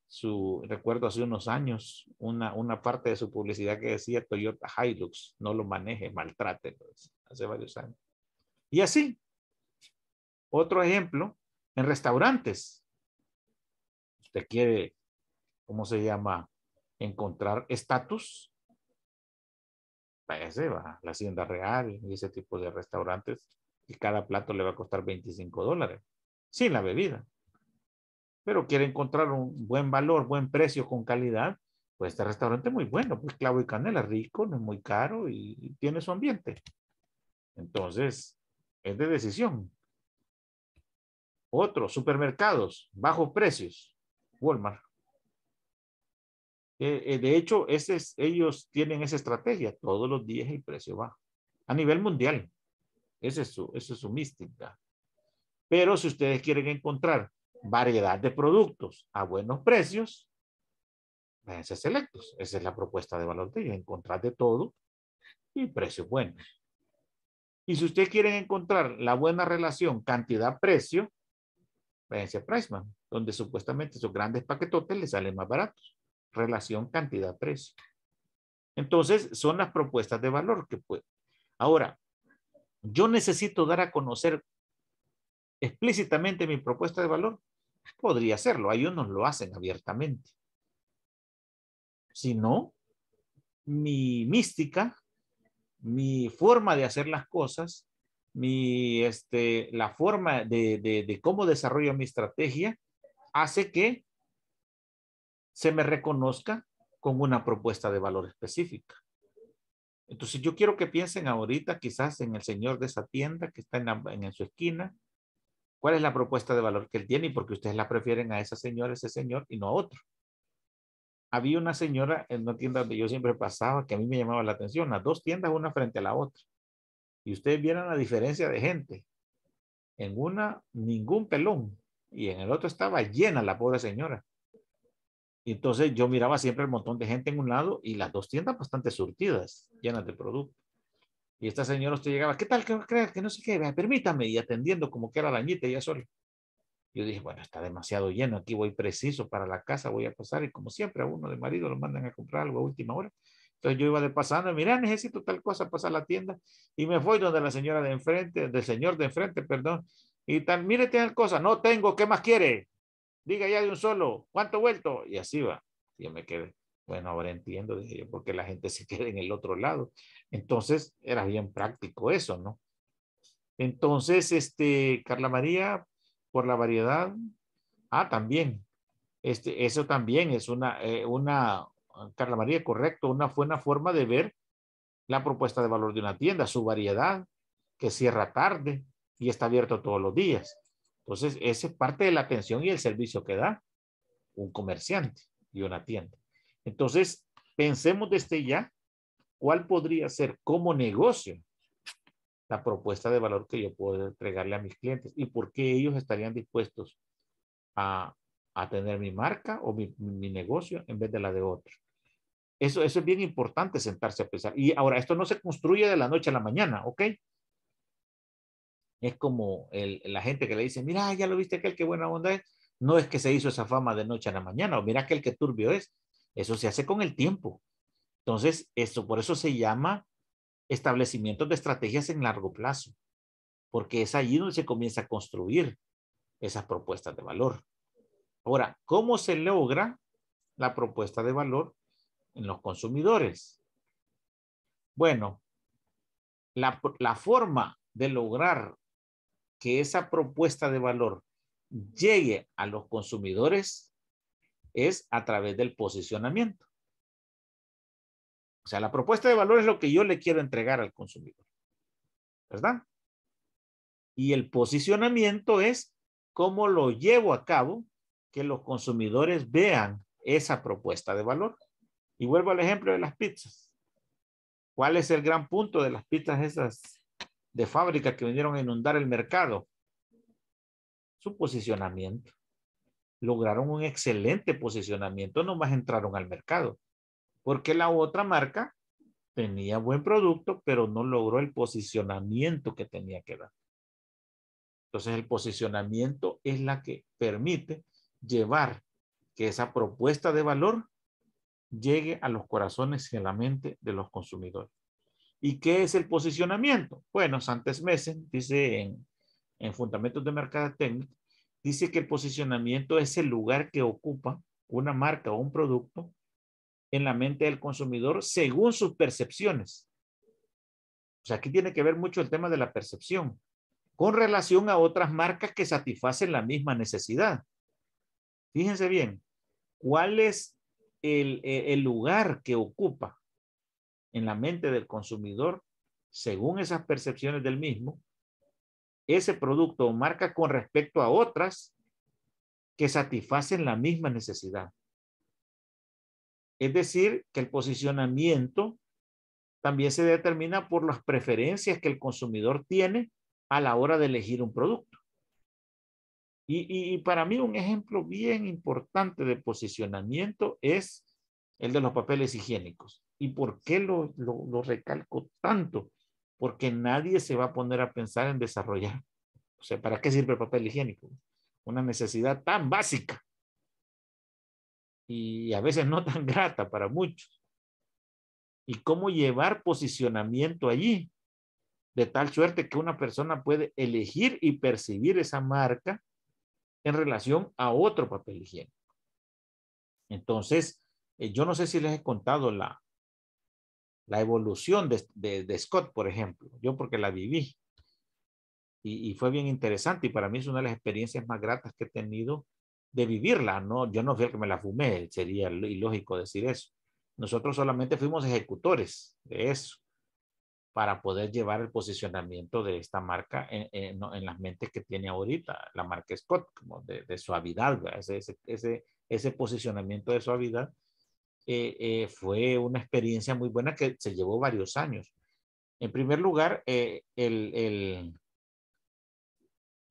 su, recuerdo hace unos años, una, una parte de su publicidad que decía Toyota Hilux, no lo maneje, maltrate hace varios años. Y así, otro ejemplo, en restaurantes. Usted quiere, ¿cómo se llama? Encontrar estatus. Parece, va la Hacienda Real y ese tipo de restaurantes y cada plato le va a costar 25 dólares, sin la bebida. Pero quiere encontrar un buen valor, buen precio con calidad, pues este restaurante es muy bueno, pues clavo y canela, rico, no es muy caro y tiene su ambiente. Entonces, es de decisión. Otro, supermercados, bajos precios, Walmart. Eh, eh, de hecho, ellos tienen esa estrategia. Todos los días el precio baja. A nivel mundial. Esa es su, es mística. Pero si ustedes quieren encontrar variedad de productos a buenos precios, váyanse selectos. Esa es la propuesta de valor de ellos. Encontrar de todo y precios buenos. Y si ustedes quieren encontrar la buena relación cantidad-precio, váyanse a Priceman, donde supuestamente esos grandes paquetotes les salen más baratos. Relación cantidad-precio. Entonces, son las propuestas de valor que puede. Ahora, yo necesito dar a conocer explícitamente mi propuesta de valor. Podría hacerlo, hay unos lo hacen abiertamente. Si no, mi mística mi forma de hacer las cosas, mi, este, la forma de, de, cómo desarrollo mi estrategia, hace que se me reconozca con una propuesta de valor específica. Entonces yo quiero que piensen ahorita quizás en el señor de esa tienda que está en, en su esquina, cuál es la propuesta de valor que él tiene y por qué ustedes la prefieren a esa señora, ese señor y no a otro había una señora en una tienda donde yo siempre pasaba que a mí me llamaba la atención, las dos tiendas una frente a la otra. Y ustedes vieran la diferencia de gente. En una, ningún pelón. Y en el otro estaba llena la pobre señora. Y entonces yo miraba siempre el montón de gente en un lado y las dos tiendas bastante surtidas, llenas de producto. Y esta señora usted llegaba, ¿qué tal? ¿Qué creer? Que no sé qué, permítame. Y atendiendo como que era la y ya sola. Yo dije, bueno, está demasiado lleno, aquí voy preciso para la casa, voy a pasar. Y como siempre, a uno de marido lo mandan a comprar algo a última hora. Entonces yo iba de pasando, mira, necesito tal cosa, pasar la tienda. Y me voy donde la señora de enfrente, del señor de enfrente, perdón. Y tal, mire, tiene cosa, no tengo, ¿qué más quiere? Diga ya de un solo, ¿cuánto vuelto? Y así va. Y yo me quedé, bueno, ahora entiendo, dije yo, porque la gente se queda en el otro lado. Entonces era bien práctico eso, ¿no? Entonces, este, Carla María, por la variedad. Ah, también. Este, eso también es una, eh, una, Carla María, correcto, una buena forma de ver la propuesta de valor de una tienda, su variedad, que cierra tarde y está abierto todos los días. Entonces, esa es parte de la atención y el servicio que da un comerciante y una tienda. Entonces, pensemos desde ya cuál podría ser como negocio la propuesta de valor que yo puedo entregarle a mis clientes y por qué ellos estarían dispuestos a, a tener mi marca o mi, negocio en vez de la de otro. Eso, eso es bien importante sentarse a pensar. Y ahora, esto no se construye de la noche a la mañana, ¿ok? Es como la gente que le dice, mira, ya lo viste aquel, qué buena onda es. No es que se hizo esa fama de noche a la mañana, o mira aquel que turbio es. Eso se hace con el tiempo. Entonces, eso, por eso se llama establecimientos de estrategias en largo plazo, porque es allí donde se comienza a construir esas propuestas de valor. Ahora, ¿cómo se logra la propuesta de valor en los consumidores? Bueno, la, la forma de lograr que esa propuesta de valor llegue a los consumidores es a través del posicionamiento. O sea, la propuesta de valor es lo que yo le quiero entregar al consumidor. ¿Verdad? Y el posicionamiento es cómo lo llevo a cabo, que los consumidores vean esa propuesta de valor. Y vuelvo al ejemplo de las pizzas. ¿Cuál es el gran punto de las pizzas esas de fábrica que vinieron a inundar el mercado? Su posicionamiento. Lograron un excelente posicionamiento, nomás entraron al mercado, porque la otra marca tenía buen producto, pero no logró el posicionamiento que tenía que dar. Entonces el posicionamiento es la que permite llevar que esa propuesta de valor llegue a los corazones y a la mente de los consumidores. ¿Y qué es el posicionamiento? Bueno, Santos Messen dice en, Fundamentos de Mercadotecnia, dice que el posicionamiento es el lugar que ocupa una marca o un producto en la mente del consumidor según sus percepciones. O sea, aquí tiene que ver mucho el tema de la percepción con relación a otras marcas que satisfacen la misma necesidad. Fíjense bien, ¿cuál es el, e, el lugar que ocupa en la mente del consumidor según esas percepciones del mismo ese producto o marca con respecto a otras que satisfacen la misma necesidad? Es decir, que el posicionamiento también se determina por las preferencias que el consumidor tiene a la hora de elegir un producto. Y, para mí un ejemplo bien importante de posicionamiento es el de los papeles higiénicos. ¿Y por qué lo, lo, lo recalco tanto? Porque nadie se va a poner a pensar en desarrollar. O sea, ¿para qué sirve el papel higiénico? Una necesidad tan básica y a veces no tan grata para muchos. Y cómo llevar posicionamiento allí, de tal suerte que una persona puede elegir y percibir esa marca en relación a otro papel higiénico. Entonces, eh, yo no sé si les he contado la, la evolución de, de, Scott, por ejemplo, yo porque la viví. Y, y, fue bien interesante y para mí es una de las experiencias más gratas que he tenido de vivirla, ¿no? Yo no fui el que me la fumé, sería ilógico decir eso. Nosotros solamente fuimos ejecutores de eso para poder llevar el posicionamiento de esta marca en, en, las mentes que tiene ahorita la marca Scott, como de, suavidad, ese, ese, posicionamiento de suavidad eh, eh, fue una experiencia muy buena que se llevó varios años. En primer lugar, eh, el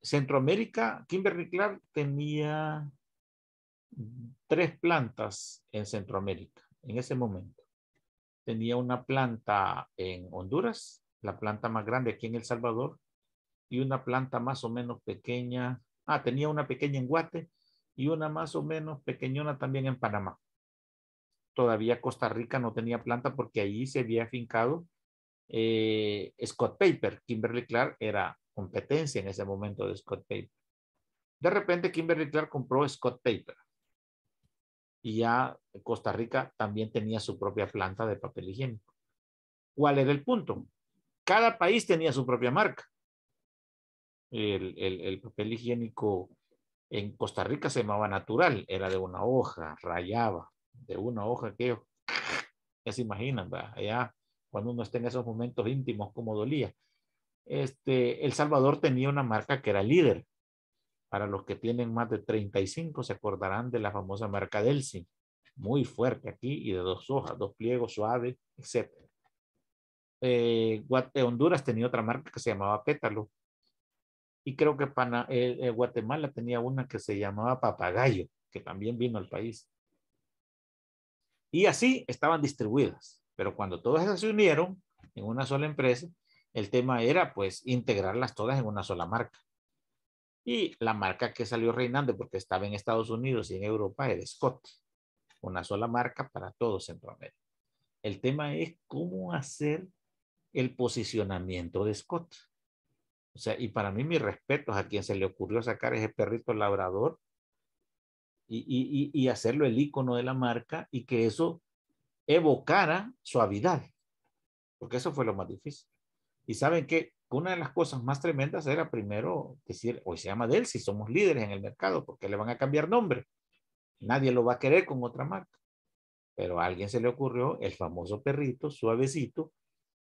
Centroamérica, Kimberly Clark tenía tres plantas en Centroamérica en ese momento. Tenía una planta en Honduras, la planta más grande aquí en El Salvador, y una planta más o menos pequeña. Ah, tenía una pequeña en Guate y una más o menos pequeñona también en Panamá. Todavía Costa Rica no tenía planta porque allí se había fincado eh, Scott Paper. Kimberly Clark era competencia en ese momento de Scott Paper. De repente Kimberly Clark compró Scott Paper y ya Costa Rica también tenía su propia planta de papel higiénico. ¿Cuál era el punto? Cada país tenía su propia marca. El, papel higiénico en Costa Rica se llamaba natural, era de una hoja, rayaba, de una hoja que ya se imaginan, ya cuando uno está en esos momentos íntimos, como dolía. Este, El Salvador tenía una marca que era líder. Para los que tienen más de 35 se acordarán de la famosa marca Delsin, muy fuerte aquí y de dos hojas, dos pliegos suaves, etc. Eh, eh, Honduras tenía otra marca que se llamaba Pétalo y creo que Pana, eh, Guatemala tenía una que se llamaba Papagayo, que también vino al país. Y así estaban distribuidas, pero cuando todas se unieron en una sola empresa, el tema era pues integrarlas todas en una sola marca. Y la marca que salió reinando porque estaba en Estados Unidos y en Europa era Scott. Una sola marca para todo Centroamérica. El tema es cómo hacer el posicionamiento de Scott. O sea, y para mí mis respetos a quien se le ocurrió sacar ese perrito labrador y, y, hacerlo el icono de la marca y que eso evocara suavidad, porque eso fue lo más difícil. Y saben que una de las cosas más tremendas era primero decir, hoy se llama Delsi, somos líderes en el mercado, ¿por qué le van a cambiar nombre. Nadie lo va a querer con otra marca. Pero a alguien se le ocurrió el famoso perrito, suavecito,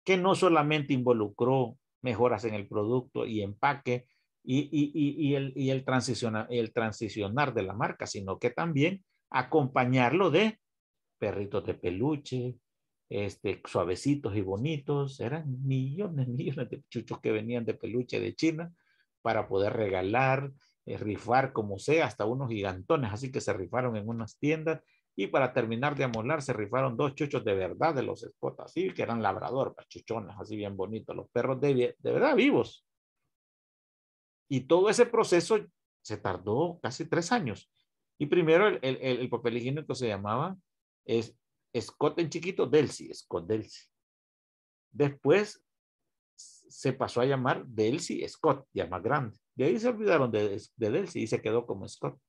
que no solamente involucró mejoras en el producto y empaque y, y, y, el, y el, transicionar, el transicionar de la marca, sino que también acompañarlo de perritos de peluche, este, suavecitos y bonitos. Eran millones, millones de chuchos que venían de peluche de China para poder regalar, eh, rifar como sea, hasta unos gigantones. Así que se rifaron en unas tiendas y para terminar de amolar se rifaron dos chuchos de verdad de los escotas, ¿Sí? que eran labrador, chuchones, así bien bonitos, los perros de, de verdad vivos. Y todo ese proceso se tardó casi tres años. Y primero el, el, el papel higiénico se llamaba es Scott en chiquito, Delcy, Scott Delcy. Después se pasó a llamar Delcy Scott, ya más grande. De ahí se olvidaron de, Delcy y se quedó como Scott.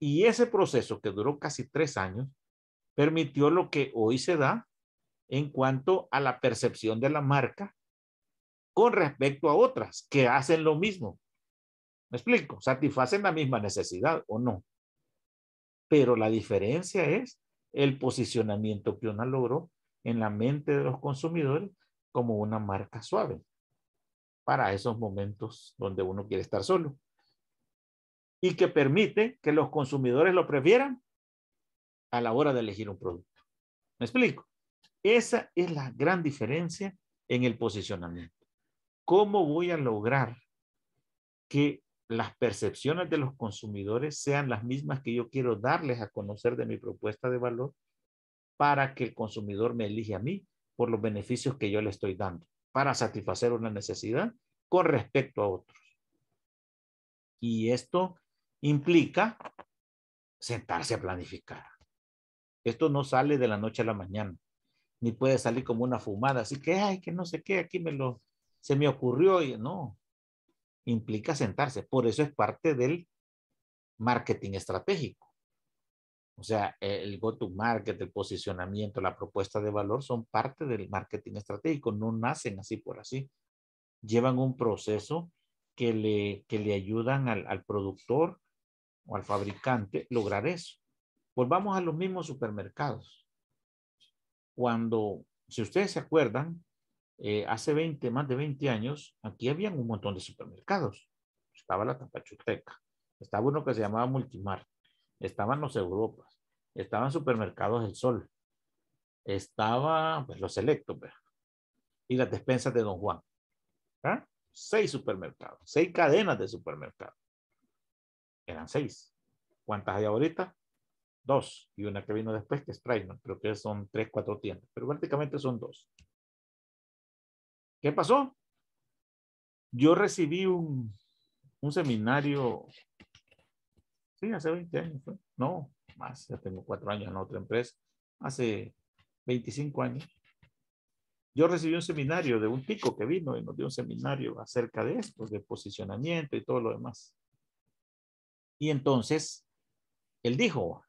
Y ese proceso, que duró casi tres años, permitió lo que hoy se da en cuanto a la percepción de la marca con respecto a otras que hacen lo mismo. ¿Me explico? Satisfacen la misma necesidad o no pero la diferencia es el posicionamiento que una logró en la mente de los consumidores como una marca suave para esos momentos donde uno quiere estar solo y que permite que los consumidores lo prefieran a la hora de elegir un producto. ¿Me explico? Esa es la gran diferencia en el posicionamiento. ¿Cómo voy a lograr que las percepciones de los consumidores sean las mismas que yo quiero darles a conocer de mi propuesta de valor para que el consumidor me elige a mí por los beneficios que yo le estoy dando, para satisfacer una necesidad con respecto a otros. Y esto implica sentarse a planificar. Esto no sale de la noche a la mañana, ni puede salir como una fumada, así que, ay, que no sé qué, aquí me lo, se me ocurrió, y no, implica sentarse. Por eso es parte del marketing estratégico. O sea, el go-to-market, el posicionamiento, la propuesta de valor son parte del marketing estratégico, no nacen así por así. Llevan un proceso que le, que le ayudan al, al productor o al fabricante lograr eso. Volvamos a los mismos supermercados. Cuando, si ustedes se acuerdan, eh, hace 20, más de 20 años, aquí habían un montón de supermercados. Estaba la Tampachuteca, estaba uno que se llamaba Multimar, estaban los Europas, estaban supermercados El Sol, estaba pues, los Selectos pues, y las despensas de Don Juan. ¿ah? Seis supermercados, seis cadenas de supermercados. Eran seis. ¿Cuántas hay ahorita? Dos. Y una que vino después, que es Creo que son tres, cuatro tiendas. Pero prácticamente son dos. ¿Qué pasó? Yo recibí un, un seminario, sí, hace 20 años, no, más, ya tengo cuatro años en otra empresa, hace 25 años. Yo recibí un seminario de un pico que vino y nos dio un seminario acerca de esto, de posicionamiento y todo lo demás. Y entonces, él dijo,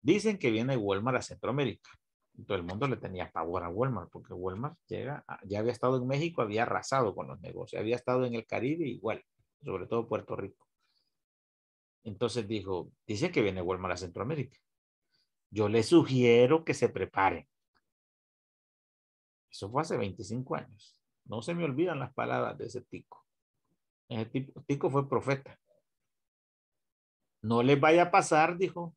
dicen que viene Walmart a Centroamérica todo el mundo le tenía pavor a Walmart, porque Walmart llega ya había estado en México, había arrasado con los negocios, había estado en el Caribe igual, sobre todo Puerto Rico. Entonces dijo, dice que viene Walmart a Centroamérica. Yo le sugiero que se prepare. Eso fue hace 25 años. No se me olvidan las palabras de ese tico. Ese tico, fue profeta. No les vaya a pasar, dijo,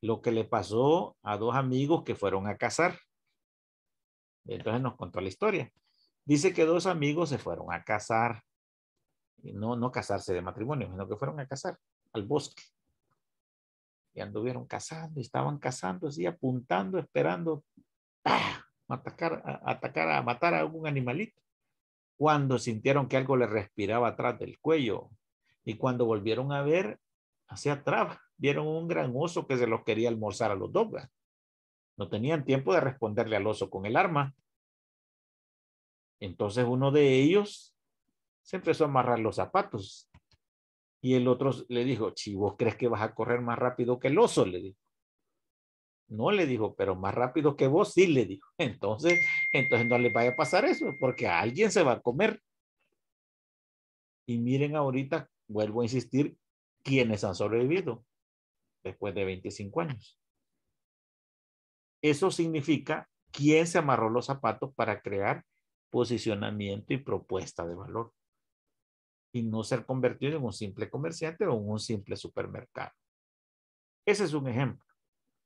lo que le pasó a dos amigos que fueron a cazar. Entonces nos contó la historia. Dice que dos amigos se fueron a cazar. No, no casarse de matrimonio, sino que fueron a cazar al bosque. Y anduvieron cazando, y estaban cazando, así apuntando, esperando atacar, a, matar a algún animalito. Cuando sintieron que algo le respiraba atrás del cuello y cuando volvieron a ver, hacia atrás, vieron un gran oso que se los quería almorzar a los dos. No tenían tiempo de responderle al oso con el arma. Entonces uno de ellos se empezó a amarrar los zapatos y el otro le dijo, si vos crees que vas a correr más rápido que el oso, le dijo. No le dijo, pero más rápido que vos, sí le dijo. Entonces, entonces no les vaya a pasar eso, porque alguien se va a comer. Y miren ahorita, vuelvo a insistir, ¿quiénes han sobrevivido después de 25 años. Eso significa quién se amarró los zapatos para crear posicionamiento y propuesta de valor y no ser convertido en un simple comerciante o en un simple supermercado. Ese es un ejemplo.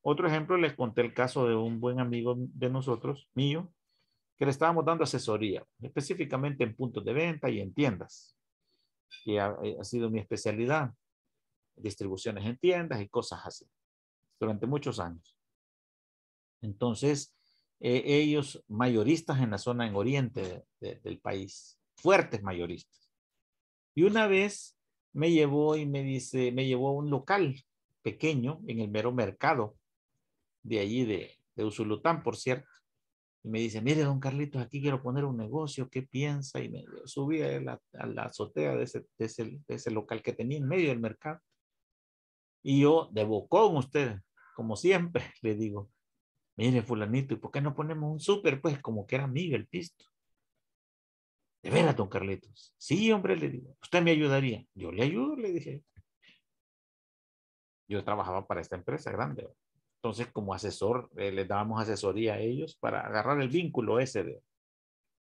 Otro ejemplo, les conté el caso de un buen amigo de nosotros, mío, que le estábamos dando asesoría, específicamente en puntos de venta y en tiendas, que ha eh, sido mi especialidad distribuciones en tiendas y cosas así, durante muchos años. Entonces, eh, ellos mayoristas en la zona en oriente del país, fuertes mayoristas. Y una vez me llevó y me dice, me llevó a un local pequeño en el mero mercado de allí de, de Usulután, por cierto. Y me dice, mire, don Carlitos, aquí quiero poner un negocio, ¿qué piensa? Y me subí a la, a la azotea de ese, de ese local que tenía en medio del mercado. Y yo, de bocón usted, como siempre, le digo, mire fulanito, ¿y por qué no ponemos un súper? Pues como que era amigo el pisto. De veras, don Carlitos. Sí, hombre, le digo, usted me ayudaría. Yo le ayudo, le dije. Yo trabajaba para esta empresa grande. Entonces, como asesor, le eh, les dábamos asesoría a ellos para agarrar el vínculo ese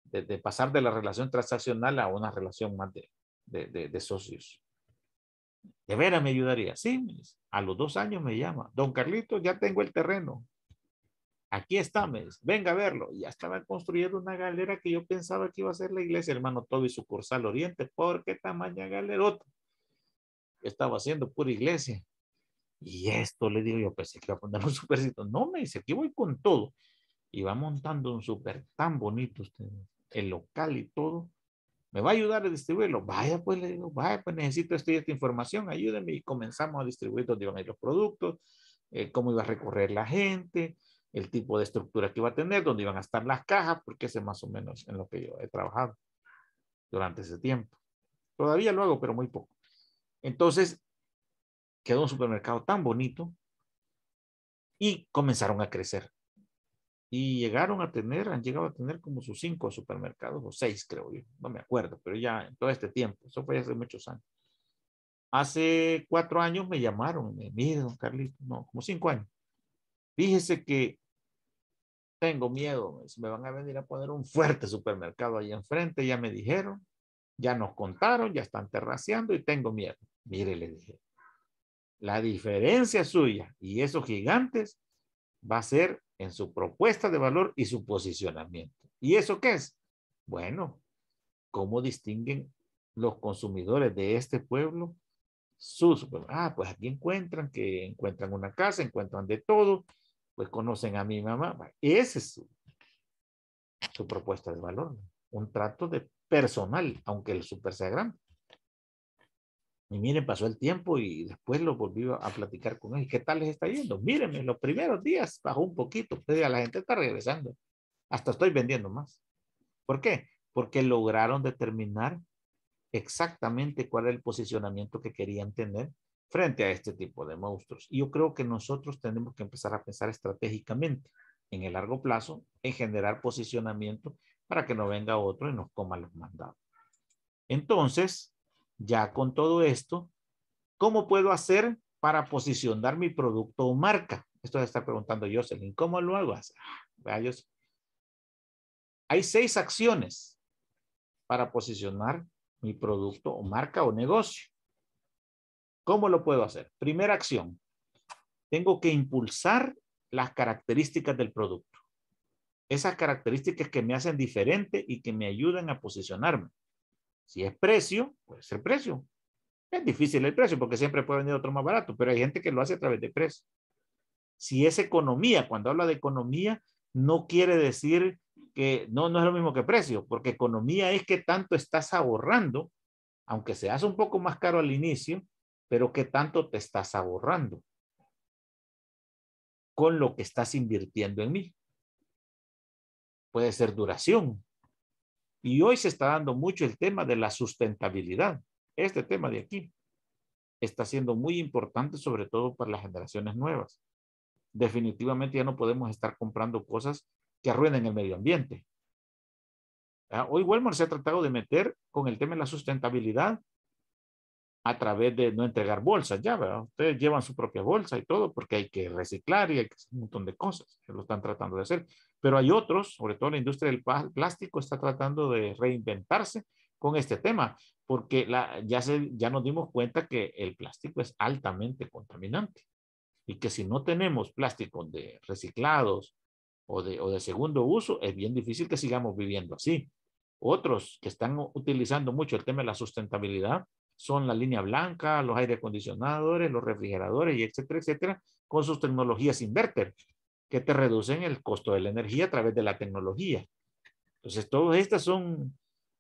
de, pasar de la relación transaccional a una relación más de socios. ¿De veras me ayudaría? Sí, a los dos años me llama. Don Carlito, ya tengo el terreno. Aquí está, me dice. Venga a verlo. Ya estaba construyendo una galera que yo pensaba que iba a ser la iglesia, hermano Toby, sucursal Oriente. ¿Por qué tamaña galerota? estaba haciendo pura iglesia. Y esto le digo yo, pensé que iba a poner un supercito. No, me dice, aquí voy con todo. Y va montando un super tan bonito usted, el local y todo. ¿Me va a ayudar a distribuirlo? Vaya, pues le digo, vaya, pues necesito esto y esta información, ayúdenme. y comenzamos a distribuir dónde iban a ir los productos, eh, cómo iba a recorrer la gente, el tipo de estructura que iba a tener, dónde iban a estar las cajas, porque ese es más o menos en lo que yo he trabajado durante ese tiempo. Todavía lo hago, pero muy poco. Entonces, quedó un supermercado tan bonito y comenzaron a crecer y llegaron a tener, han llegado a tener como sus cinco supermercados o seis, creo yo, no me acuerdo, pero ya en todo este tiempo, eso fue hace muchos años. Hace cuatro años me llamaron, me mire, don Carlito, no, como cinco años. Fíjese que tengo miedo, me van a venir a poner un fuerte supermercado ahí enfrente, ya me dijeron, ya nos contaron, ya están terraceando y tengo miedo. Mire, le dije, la diferencia suya y esos gigantes va a ser en su propuesta de valor y su posicionamiento. ¿Y eso qué es? Bueno, ¿cómo distinguen los consumidores de este pueblo sus? Ah, pues aquí encuentran que encuentran una casa, encuentran de todo, pues conocen a mi mamá. Esa es su, propuesta de valor, un trato de personal, aunque el súper sea grande. Y miren, pasó el tiempo y después lo volví a platicar con él. ¿Qué tal les está yendo? Miren, los primeros días bajó un poquito, pero pues, la gente está regresando. Hasta estoy vendiendo más. ¿Por qué? Porque lograron determinar exactamente cuál era el posicionamiento que querían tener frente a este tipo de monstruos. Y yo creo que nosotros tenemos que empezar a pensar estratégicamente en el largo plazo, en generar posicionamiento para que no venga otro y nos coma los mandados. Entonces, ya con todo esto, ¿cómo puedo hacer para posicionar mi producto o marca? Esto se está preguntando Jocelyn. ¿Cómo lo hago? Ah, Hay seis acciones para posicionar mi producto o marca o negocio. ¿Cómo lo puedo hacer? Primera acción. Tengo que impulsar las características del producto. Esas características que me hacen diferente y que me ayudan a posicionarme. Si es precio, puede ser precio. Es difícil el precio porque siempre puede venir otro más barato, pero hay gente que lo hace a través de precio. Si es economía, cuando habla de economía, no quiere decir que no, no es lo mismo que precio, porque economía es que tanto estás ahorrando, aunque se hace un poco más caro al inicio, pero que tanto te estás ahorrando con lo que estás invirtiendo en mí. Puede ser duración, y hoy se está dando mucho el tema de la sustentabilidad. Este tema de aquí está siendo muy importante, sobre todo para las generaciones nuevas. Definitivamente ya no podemos estar comprando cosas que arruinen el medio ambiente. Ah, hoy Walmart se ha tratado de meter con el tema de la sustentabilidad a través de no entregar bolsas, ya, ¿verdad? Ustedes llevan su propia bolsa y todo porque hay que reciclar y hay un montón de cosas que lo están tratando de hacer. Pero hay otros, sobre todo la industria del plástico está tratando de reinventarse con este tema porque la, ya, se, ya nos dimos cuenta que el plástico es altamente contaminante y que si no tenemos plásticos de reciclados o de, o de segundo uso, es bien difícil que sigamos viviendo así. Otros que están utilizando mucho el tema de la sustentabilidad son la línea blanca, los aire acondicionadores, los refrigeradores, y etcétera, etcétera, con sus tecnologías inverter, que te reducen el costo de la energía a través de la tecnología. Entonces, todas estas son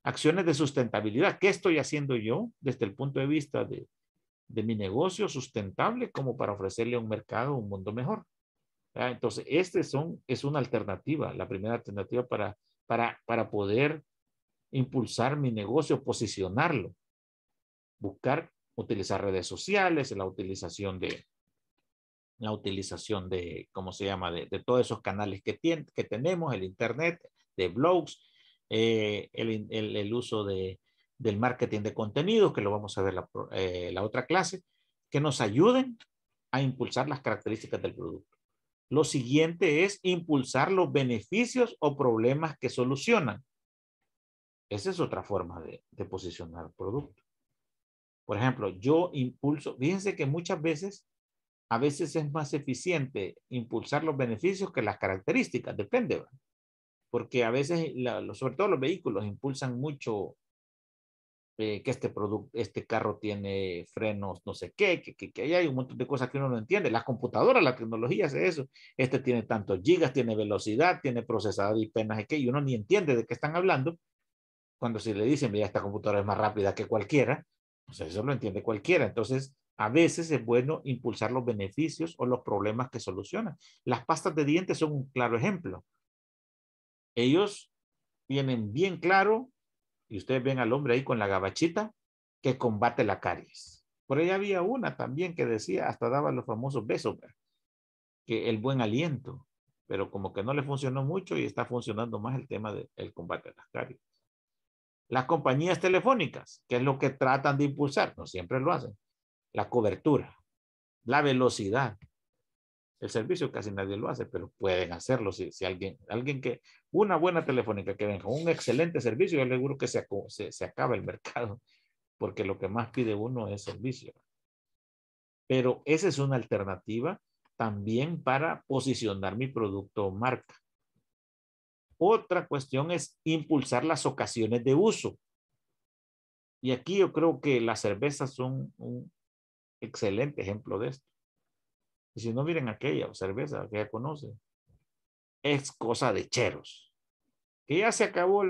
acciones de sustentabilidad. ¿Qué estoy haciendo yo desde el punto de vista de, mi negocio sustentable como para ofrecerle a un mercado un mundo mejor? Entonces, este son, es una alternativa, la primera alternativa para, para, para poder impulsar mi negocio, posicionarlo buscar utilizar redes sociales, la utilización de, la utilización de, ¿cómo se llama?, de, todos esos canales que, que tenemos, el Internet, de blogs, eh, el, uso de, del marketing de contenidos, que lo vamos a ver la, eh, la otra clase, que nos ayuden a impulsar las características del producto. Lo siguiente es impulsar los beneficios o problemas que solucionan. Esa es otra forma de, de posicionar producto. Por ejemplo, yo impulso, fíjense que muchas veces, a veces es más eficiente impulsar los beneficios que las características, depende, porque a veces, sobre todo los vehículos, impulsan mucho eh, que este, producto, este carro tiene frenos, no sé qué, que, que, hay un montón de cosas que uno no entiende. Las computadoras, la tecnología hace eso. Este tiene tantos gigas, tiene velocidad, tiene procesador y penas, que y uno ni entiende de qué están hablando. Cuando se le dice mira, esta computadora es más rápida que cualquiera, sea, eso lo entiende cualquiera. Entonces, a veces es bueno impulsar los beneficios o los problemas que solucionan. Las pastas de dientes son un claro ejemplo. Ellos tienen bien claro, y ustedes ven al hombre ahí con la gabachita, que combate la caries. Por ahí había una también que decía, hasta daba los famosos besos, que el buen aliento, pero como que no le funcionó mucho y está funcionando más el tema del combate a las caries las compañías telefónicas, que es lo que tratan de impulsar, no siempre lo hacen, la cobertura, la velocidad. El servicio casi nadie lo hace, pero pueden hacerlo si, alguien, alguien que, una buena telefónica que venga, un excelente servicio, yo le juro que se, se, se acaba el mercado, porque lo que más pide uno es servicio. Pero esa es una alternativa también para posicionar mi producto o marca. Otra cuestión es impulsar las ocasiones de uso. Y aquí yo creo que las cervezas son un excelente ejemplo de esto. Y si no, miren aquella cerveza que ya conocen. Es cosa de cheros. Que ya se acabó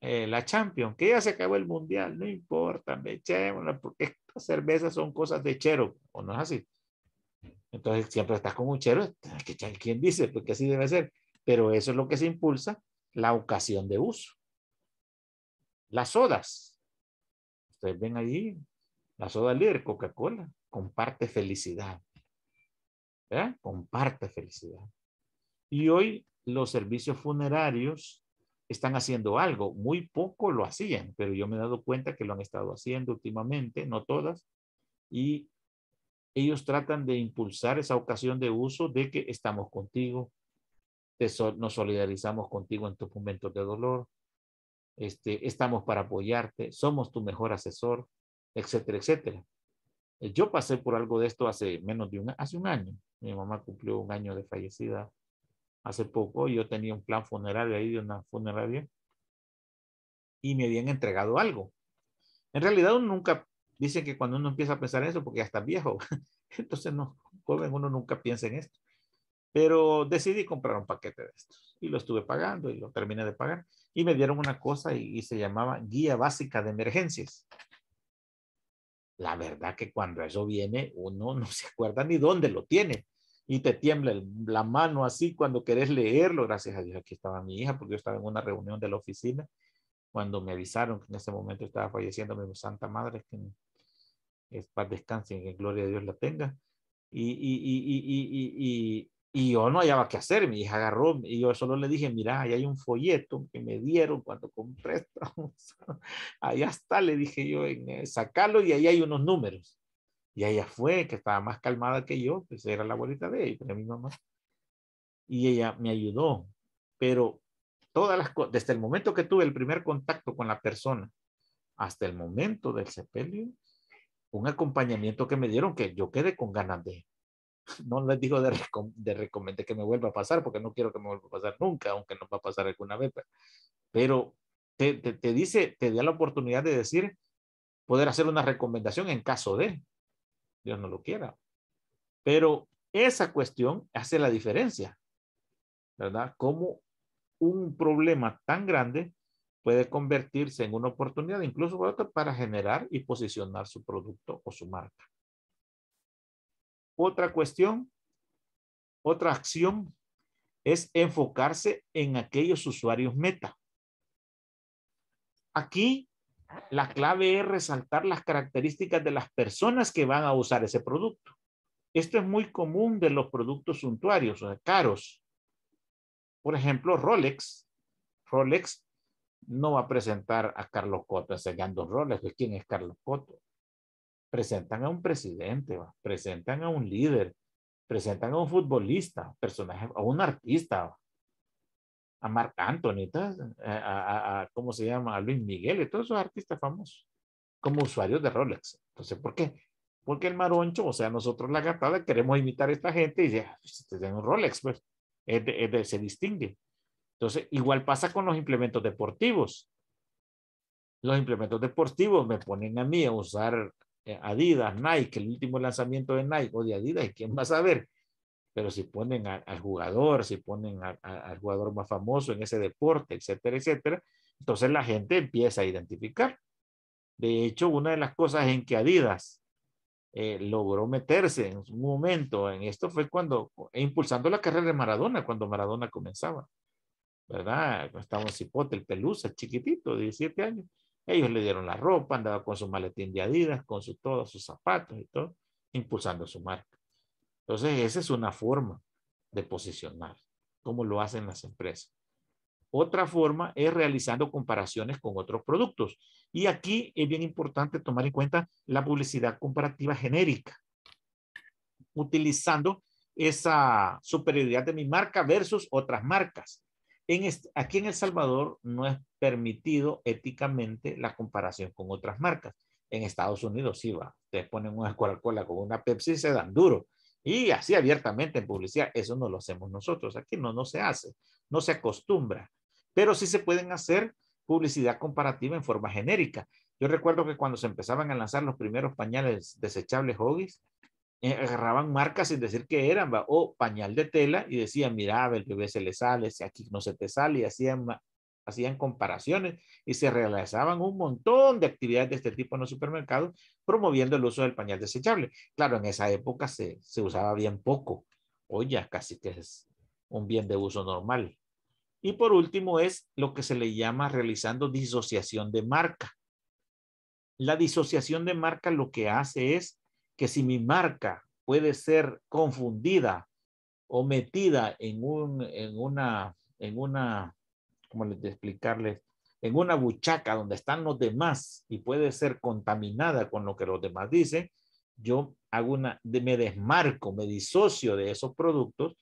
eh, la Champions, que ya se acabó el Mundial, no importa, me echémosla, porque estas cervezas son cosas de chero, o no es así. Entonces siempre estás con un chero, ¿quién dice? Porque así debe ser. Pero eso es lo que se impulsa la ocasión de uso. Las sodas. Ustedes ven allí, la soda líder, Coca-Cola, comparte felicidad. ¿verdad? Comparte felicidad. Y hoy los servicios funerarios están haciendo algo. Muy poco lo hacían, pero yo me he dado cuenta que lo han estado haciendo últimamente, no todas. Y ellos tratan de impulsar esa ocasión de uso de que estamos contigo, nos solidarizamos contigo en tus momentos de dolor, este, estamos para apoyarte, somos tu mejor asesor, etcétera, etcétera. Eh, yo pasé por algo de esto hace menos de un, hace un año. Mi mamá cumplió un año de fallecida hace poco. Yo tenía un plan funerario ahí de una funeraria y me habían entregado algo. En realidad uno nunca, dice que cuando uno empieza a pensar en eso, porque ya está viejo, entonces no, joven, uno nunca piensa en esto. Pero decidí comprar un paquete de estos y lo estuve pagando y lo terminé de pagar. Y me dieron una cosa y, se llamaba Guía Básica de Emergencias. La verdad que cuando eso viene, uno no se acuerda ni dónde lo tiene. Y te tiembla la mano así cuando querés leerlo. Gracias a Dios, aquí estaba mi hija, porque yo estaba en una reunión de la oficina cuando me avisaron que en ese momento estaba falleciendo mi Santa Madre, que es paz descanse y que gloria a Dios la tenga. Y, y, y, y yo no hallaba qué hacer, mi hija agarró y yo solo le dije, mira, ahí hay un folleto que me dieron cuando compré esto. allá está, le dije yo, en, eh, sacarlo y ahí hay unos números. Y ella fue, que estaba más calmada que yo, pues era la abuelita de ella, pero mi mamá. Y ella me ayudó, pero todas las cosas, desde el momento que tuve el primer contacto con la persona hasta el momento del sepelio, un acompañamiento que me dieron que yo quedé con ganas de no les digo de, recomendar que me vuelva a pasar, porque no quiero que me vuelva a pasar nunca, aunque no va a pasar alguna vez, pero te, te dice, te da la oportunidad de decir, poder hacer una recomendación en caso de, Dios no lo quiera. Pero esa cuestión hace la diferencia, ¿verdad? Cómo un problema tan grande puede convertirse en una oportunidad, incluso para generar y posicionar su producto o su marca. Otra cuestión, otra acción es enfocarse en aquellos usuarios meta. Aquí la clave es resaltar las características de las personas que van a usar ese producto. Esto es muy común de los productos suntuarios, o caros. Por ejemplo, Rolex. Rolex no va a presentar a Carlos Cotto enseñando Rolex. ¿Quién es Carlos Coto? presentan a un presidente, presentan a un líder, presentan a un futbolista, personaje, a un artista, a Marc Anthony, a, ¿cómo se llama? A Luis Miguel y todos esos artistas famosos como usuarios de Rolex. Entonces, ¿por qué? Porque el maroncho, o sea, nosotros la gatada queremos imitar a esta gente y dice, ah, pues, este un Rolex, pues, se distingue. Entonces, igual pasa con los implementos deportivos. Los implementos deportivos me ponen a mí a usar eh, Adidas, Nike, el último lanzamiento de Nike o de Adidas, ¿quién va a saber? Pero si ponen al jugador, si ponen al jugador más famoso en ese deporte, etcétera, etcétera, entonces la gente empieza a identificar. De hecho, una de las cosas en que Adidas eh, logró meterse en un momento en esto fue cuando, e impulsando la carrera de Maradona, cuando Maradona comenzaba, ¿verdad? Estaba en cipote, el pelusa, chiquitito, 17 años. Ellos le dieron la ropa, andaba con su maletín de Adidas, con su, todos sus zapatos y todo, impulsando su marca. Entonces, esa es una forma de posicionar, como lo hacen las empresas. Otra forma es realizando comparaciones con otros productos. Y aquí es bien importante tomar en cuenta la publicidad comparativa genérica, utilizando esa superioridad de mi marca versus otras marcas aquí en El Salvador no es permitido éticamente la comparación con otras marcas. En Estados Unidos sí va. Ustedes ponen una Coca-Cola con una Pepsi se dan duro. Y así abiertamente en publicidad. Eso no lo hacemos nosotros. Aquí no, no se hace. No se acostumbra. Pero sí se pueden hacer publicidad comparativa en forma genérica. Yo recuerdo que cuando se empezaban a lanzar los primeros pañales desechables Hoggies, eh, agarraban marcas sin decir que eran, o pañal de tela y decían, mira, el bebé se le sale, si aquí no se te sale, y hacían, hacían comparaciones y se realizaban un montón de actividades de este tipo en los supermercados promoviendo el uso del pañal desechable. Claro, en esa época se, se usaba bien poco, hoy ya casi que es un bien de uso normal. Y por último es lo que se le llama realizando disociación de marca. La disociación de marca lo que hace es que si mi marca puede ser confundida o metida en, un, en una, en una, ¿cómo les de explicarles? En una buchaca donde están los demás y puede ser contaminada con lo que los demás dicen, yo hago una, me desmarco, me disocio de esos productos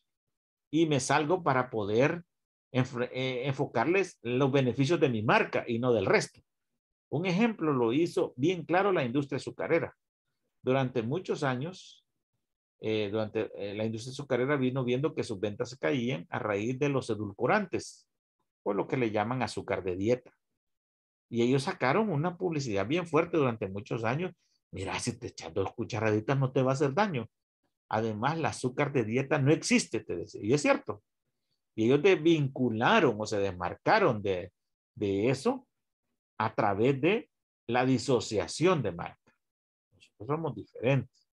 y me salgo para poder eh, enfocarles los beneficios de mi marca y no del resto. Un ejemplo lo hizo bien claro la industria azucarera durante muchos años, eh, durante eh, la industria azucarera vino viendo que sus ventas se caían a raíz de los edulcorantes, o lo que le llaman azúcar de dieta. Y ellos sacaron una publicidad bien fuerte durante muchos años. Mira, si te echas dos cucharaditas no te va a hacer daño. Además, el azúcar de dieta no existe, te decía. Y es cierto. Y ellos desvincularon o se desmarcaron de, de eso a través de la disociación de marca somos diferentes.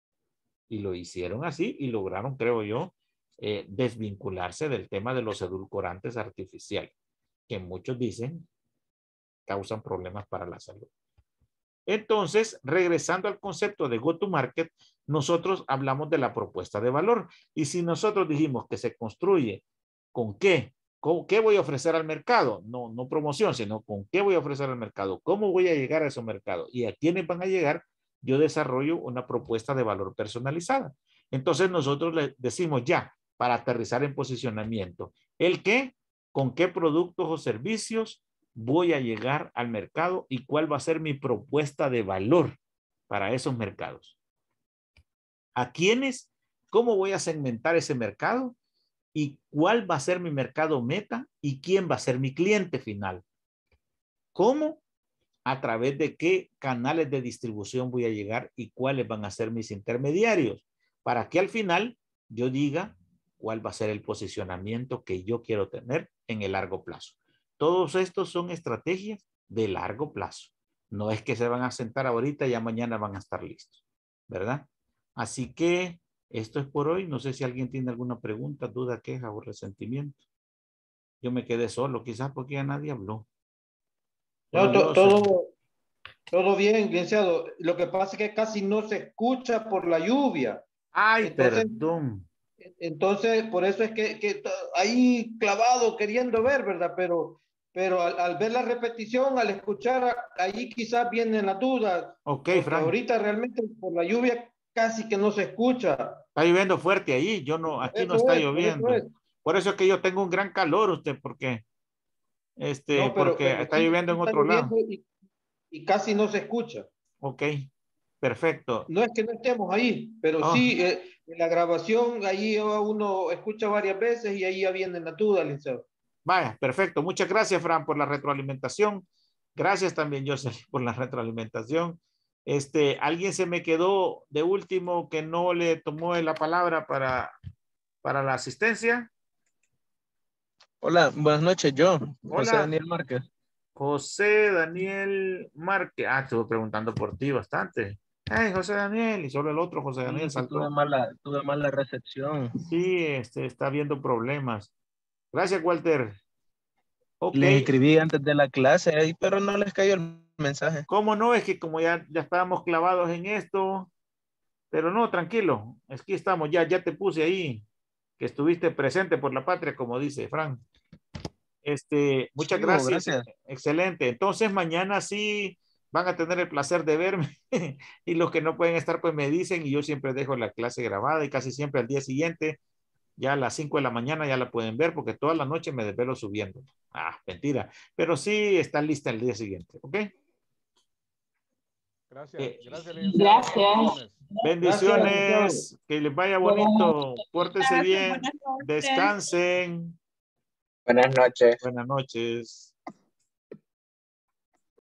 Y lo hicieron así y lograron, creo yo, eh, desvincularse del tema de los edulcorantes artificiales, que muchos dicen causan problemas para la salud. Entonces, regresando al concepto de go to market, nosotros hablamos de la propuesta de valor. Y si nosotros dijimos que se construye con qué, con qué voy a ofrecer al mercado, no, no promoción, sino con qué voy a ofrecer al mercado, cómo voy a llegar a esos mercados y a quiénes van a llegar, yo desarrollo una propuesta de valor personalizada. Entonces nosotros le decimos ya, para aterrizar en posicionamiento, el qué, con qué productos o servicios voy a llegar al mercado y cuál va a ser mi propuesta de valor para esos mercados. ¿A quiénes? ¿Cómo voy a segmentar ese mercado? ¿Y cuál va a ser mi mercado meta? ¿Y quién va a ser mi cliente final? ¿Cómo? a través de qué canales de distribución voy a llegar y cuáles van a ser mis intermediarios, para que al final yo diga cuál va a ser el posicionamiento que yo quiero tener en el largo plazo. Todos estos son estrategias de largo plazo. No es que se van a sentar ahorita y ya mañana van a estar listos, ¿verdad? Así que esto es por hoy. No sé si alguien tiene alguna pregunta, duda, queja o resentimiento. Yo me quedé solo, quizás porque ya nadie habló todo, todo bien, licenciado. Lo que pasa es que casi no se escucha por la lluvia. Ay, entonces, perdón. Entonces, por eso es que, que ahí clavado queriendo ver, ¿verdad? Pero pero al, ver la repetición, al escuchar, ahí quizás viene la duda, Ok, Frank. Ahorita realmente por la lluvia casi que no se escucha. Está lloviendo fuerte ahí, yo no, aquí no está lloviendo. Por eso es que yo tengo un gran calor, usted, porque este, porque está lloviendo en otro lado. Y, casi no se escucha. Ok, perfecto. No es que no estemos ahí, pero oh. sí, eh, en la grabación ahí uno escucha varias veces y ahí ya viene la duda, Vaya, perfecto. Muchas gracias, Fran, por la retroalimentación. Gracias también, Joseph, por la retroalimentación. Este, alguien se me quedó de último que no le tomó la palabra para, para la asistencia. Hola, buenas noches, yo, José Daniel Márquez. José Daniel Márquez. Ah, estuve preguntando por ti bastante. Ay, José Daniel, y solo el otro José Daniel sí, Tuve mala, tuve recepción. Sí, este, está habiendo problemas. Gracias, Walter. Le escribí antes de la clase, pero no les cayó el mensaje. ¿Cómo no? Es que como ya, ya estábamos clavados en esto, pero no, tranquilo, es que estamos, ya, ya te puse ahí que estuviste presente por la patria, como dice Fran. Este, muchas gracias. Excelente. Entonces, mañana sí van a tener el placer de verme y los que no pueden estar, pues me dicen y yo siempre dejo la clase grabada y casi siempre al día siguiente, ya a las 5 de la mañana ya la pueden ver porque toda la noche me desvelo subiendo. Ah, mentira. Pero sí está lista el día siguiente, ¿ok? Gracias. Eh, gracias, Bendiciones. Que les vaya bonito. Pórtense bien. Descansen. Buenas noches. Buenas noches.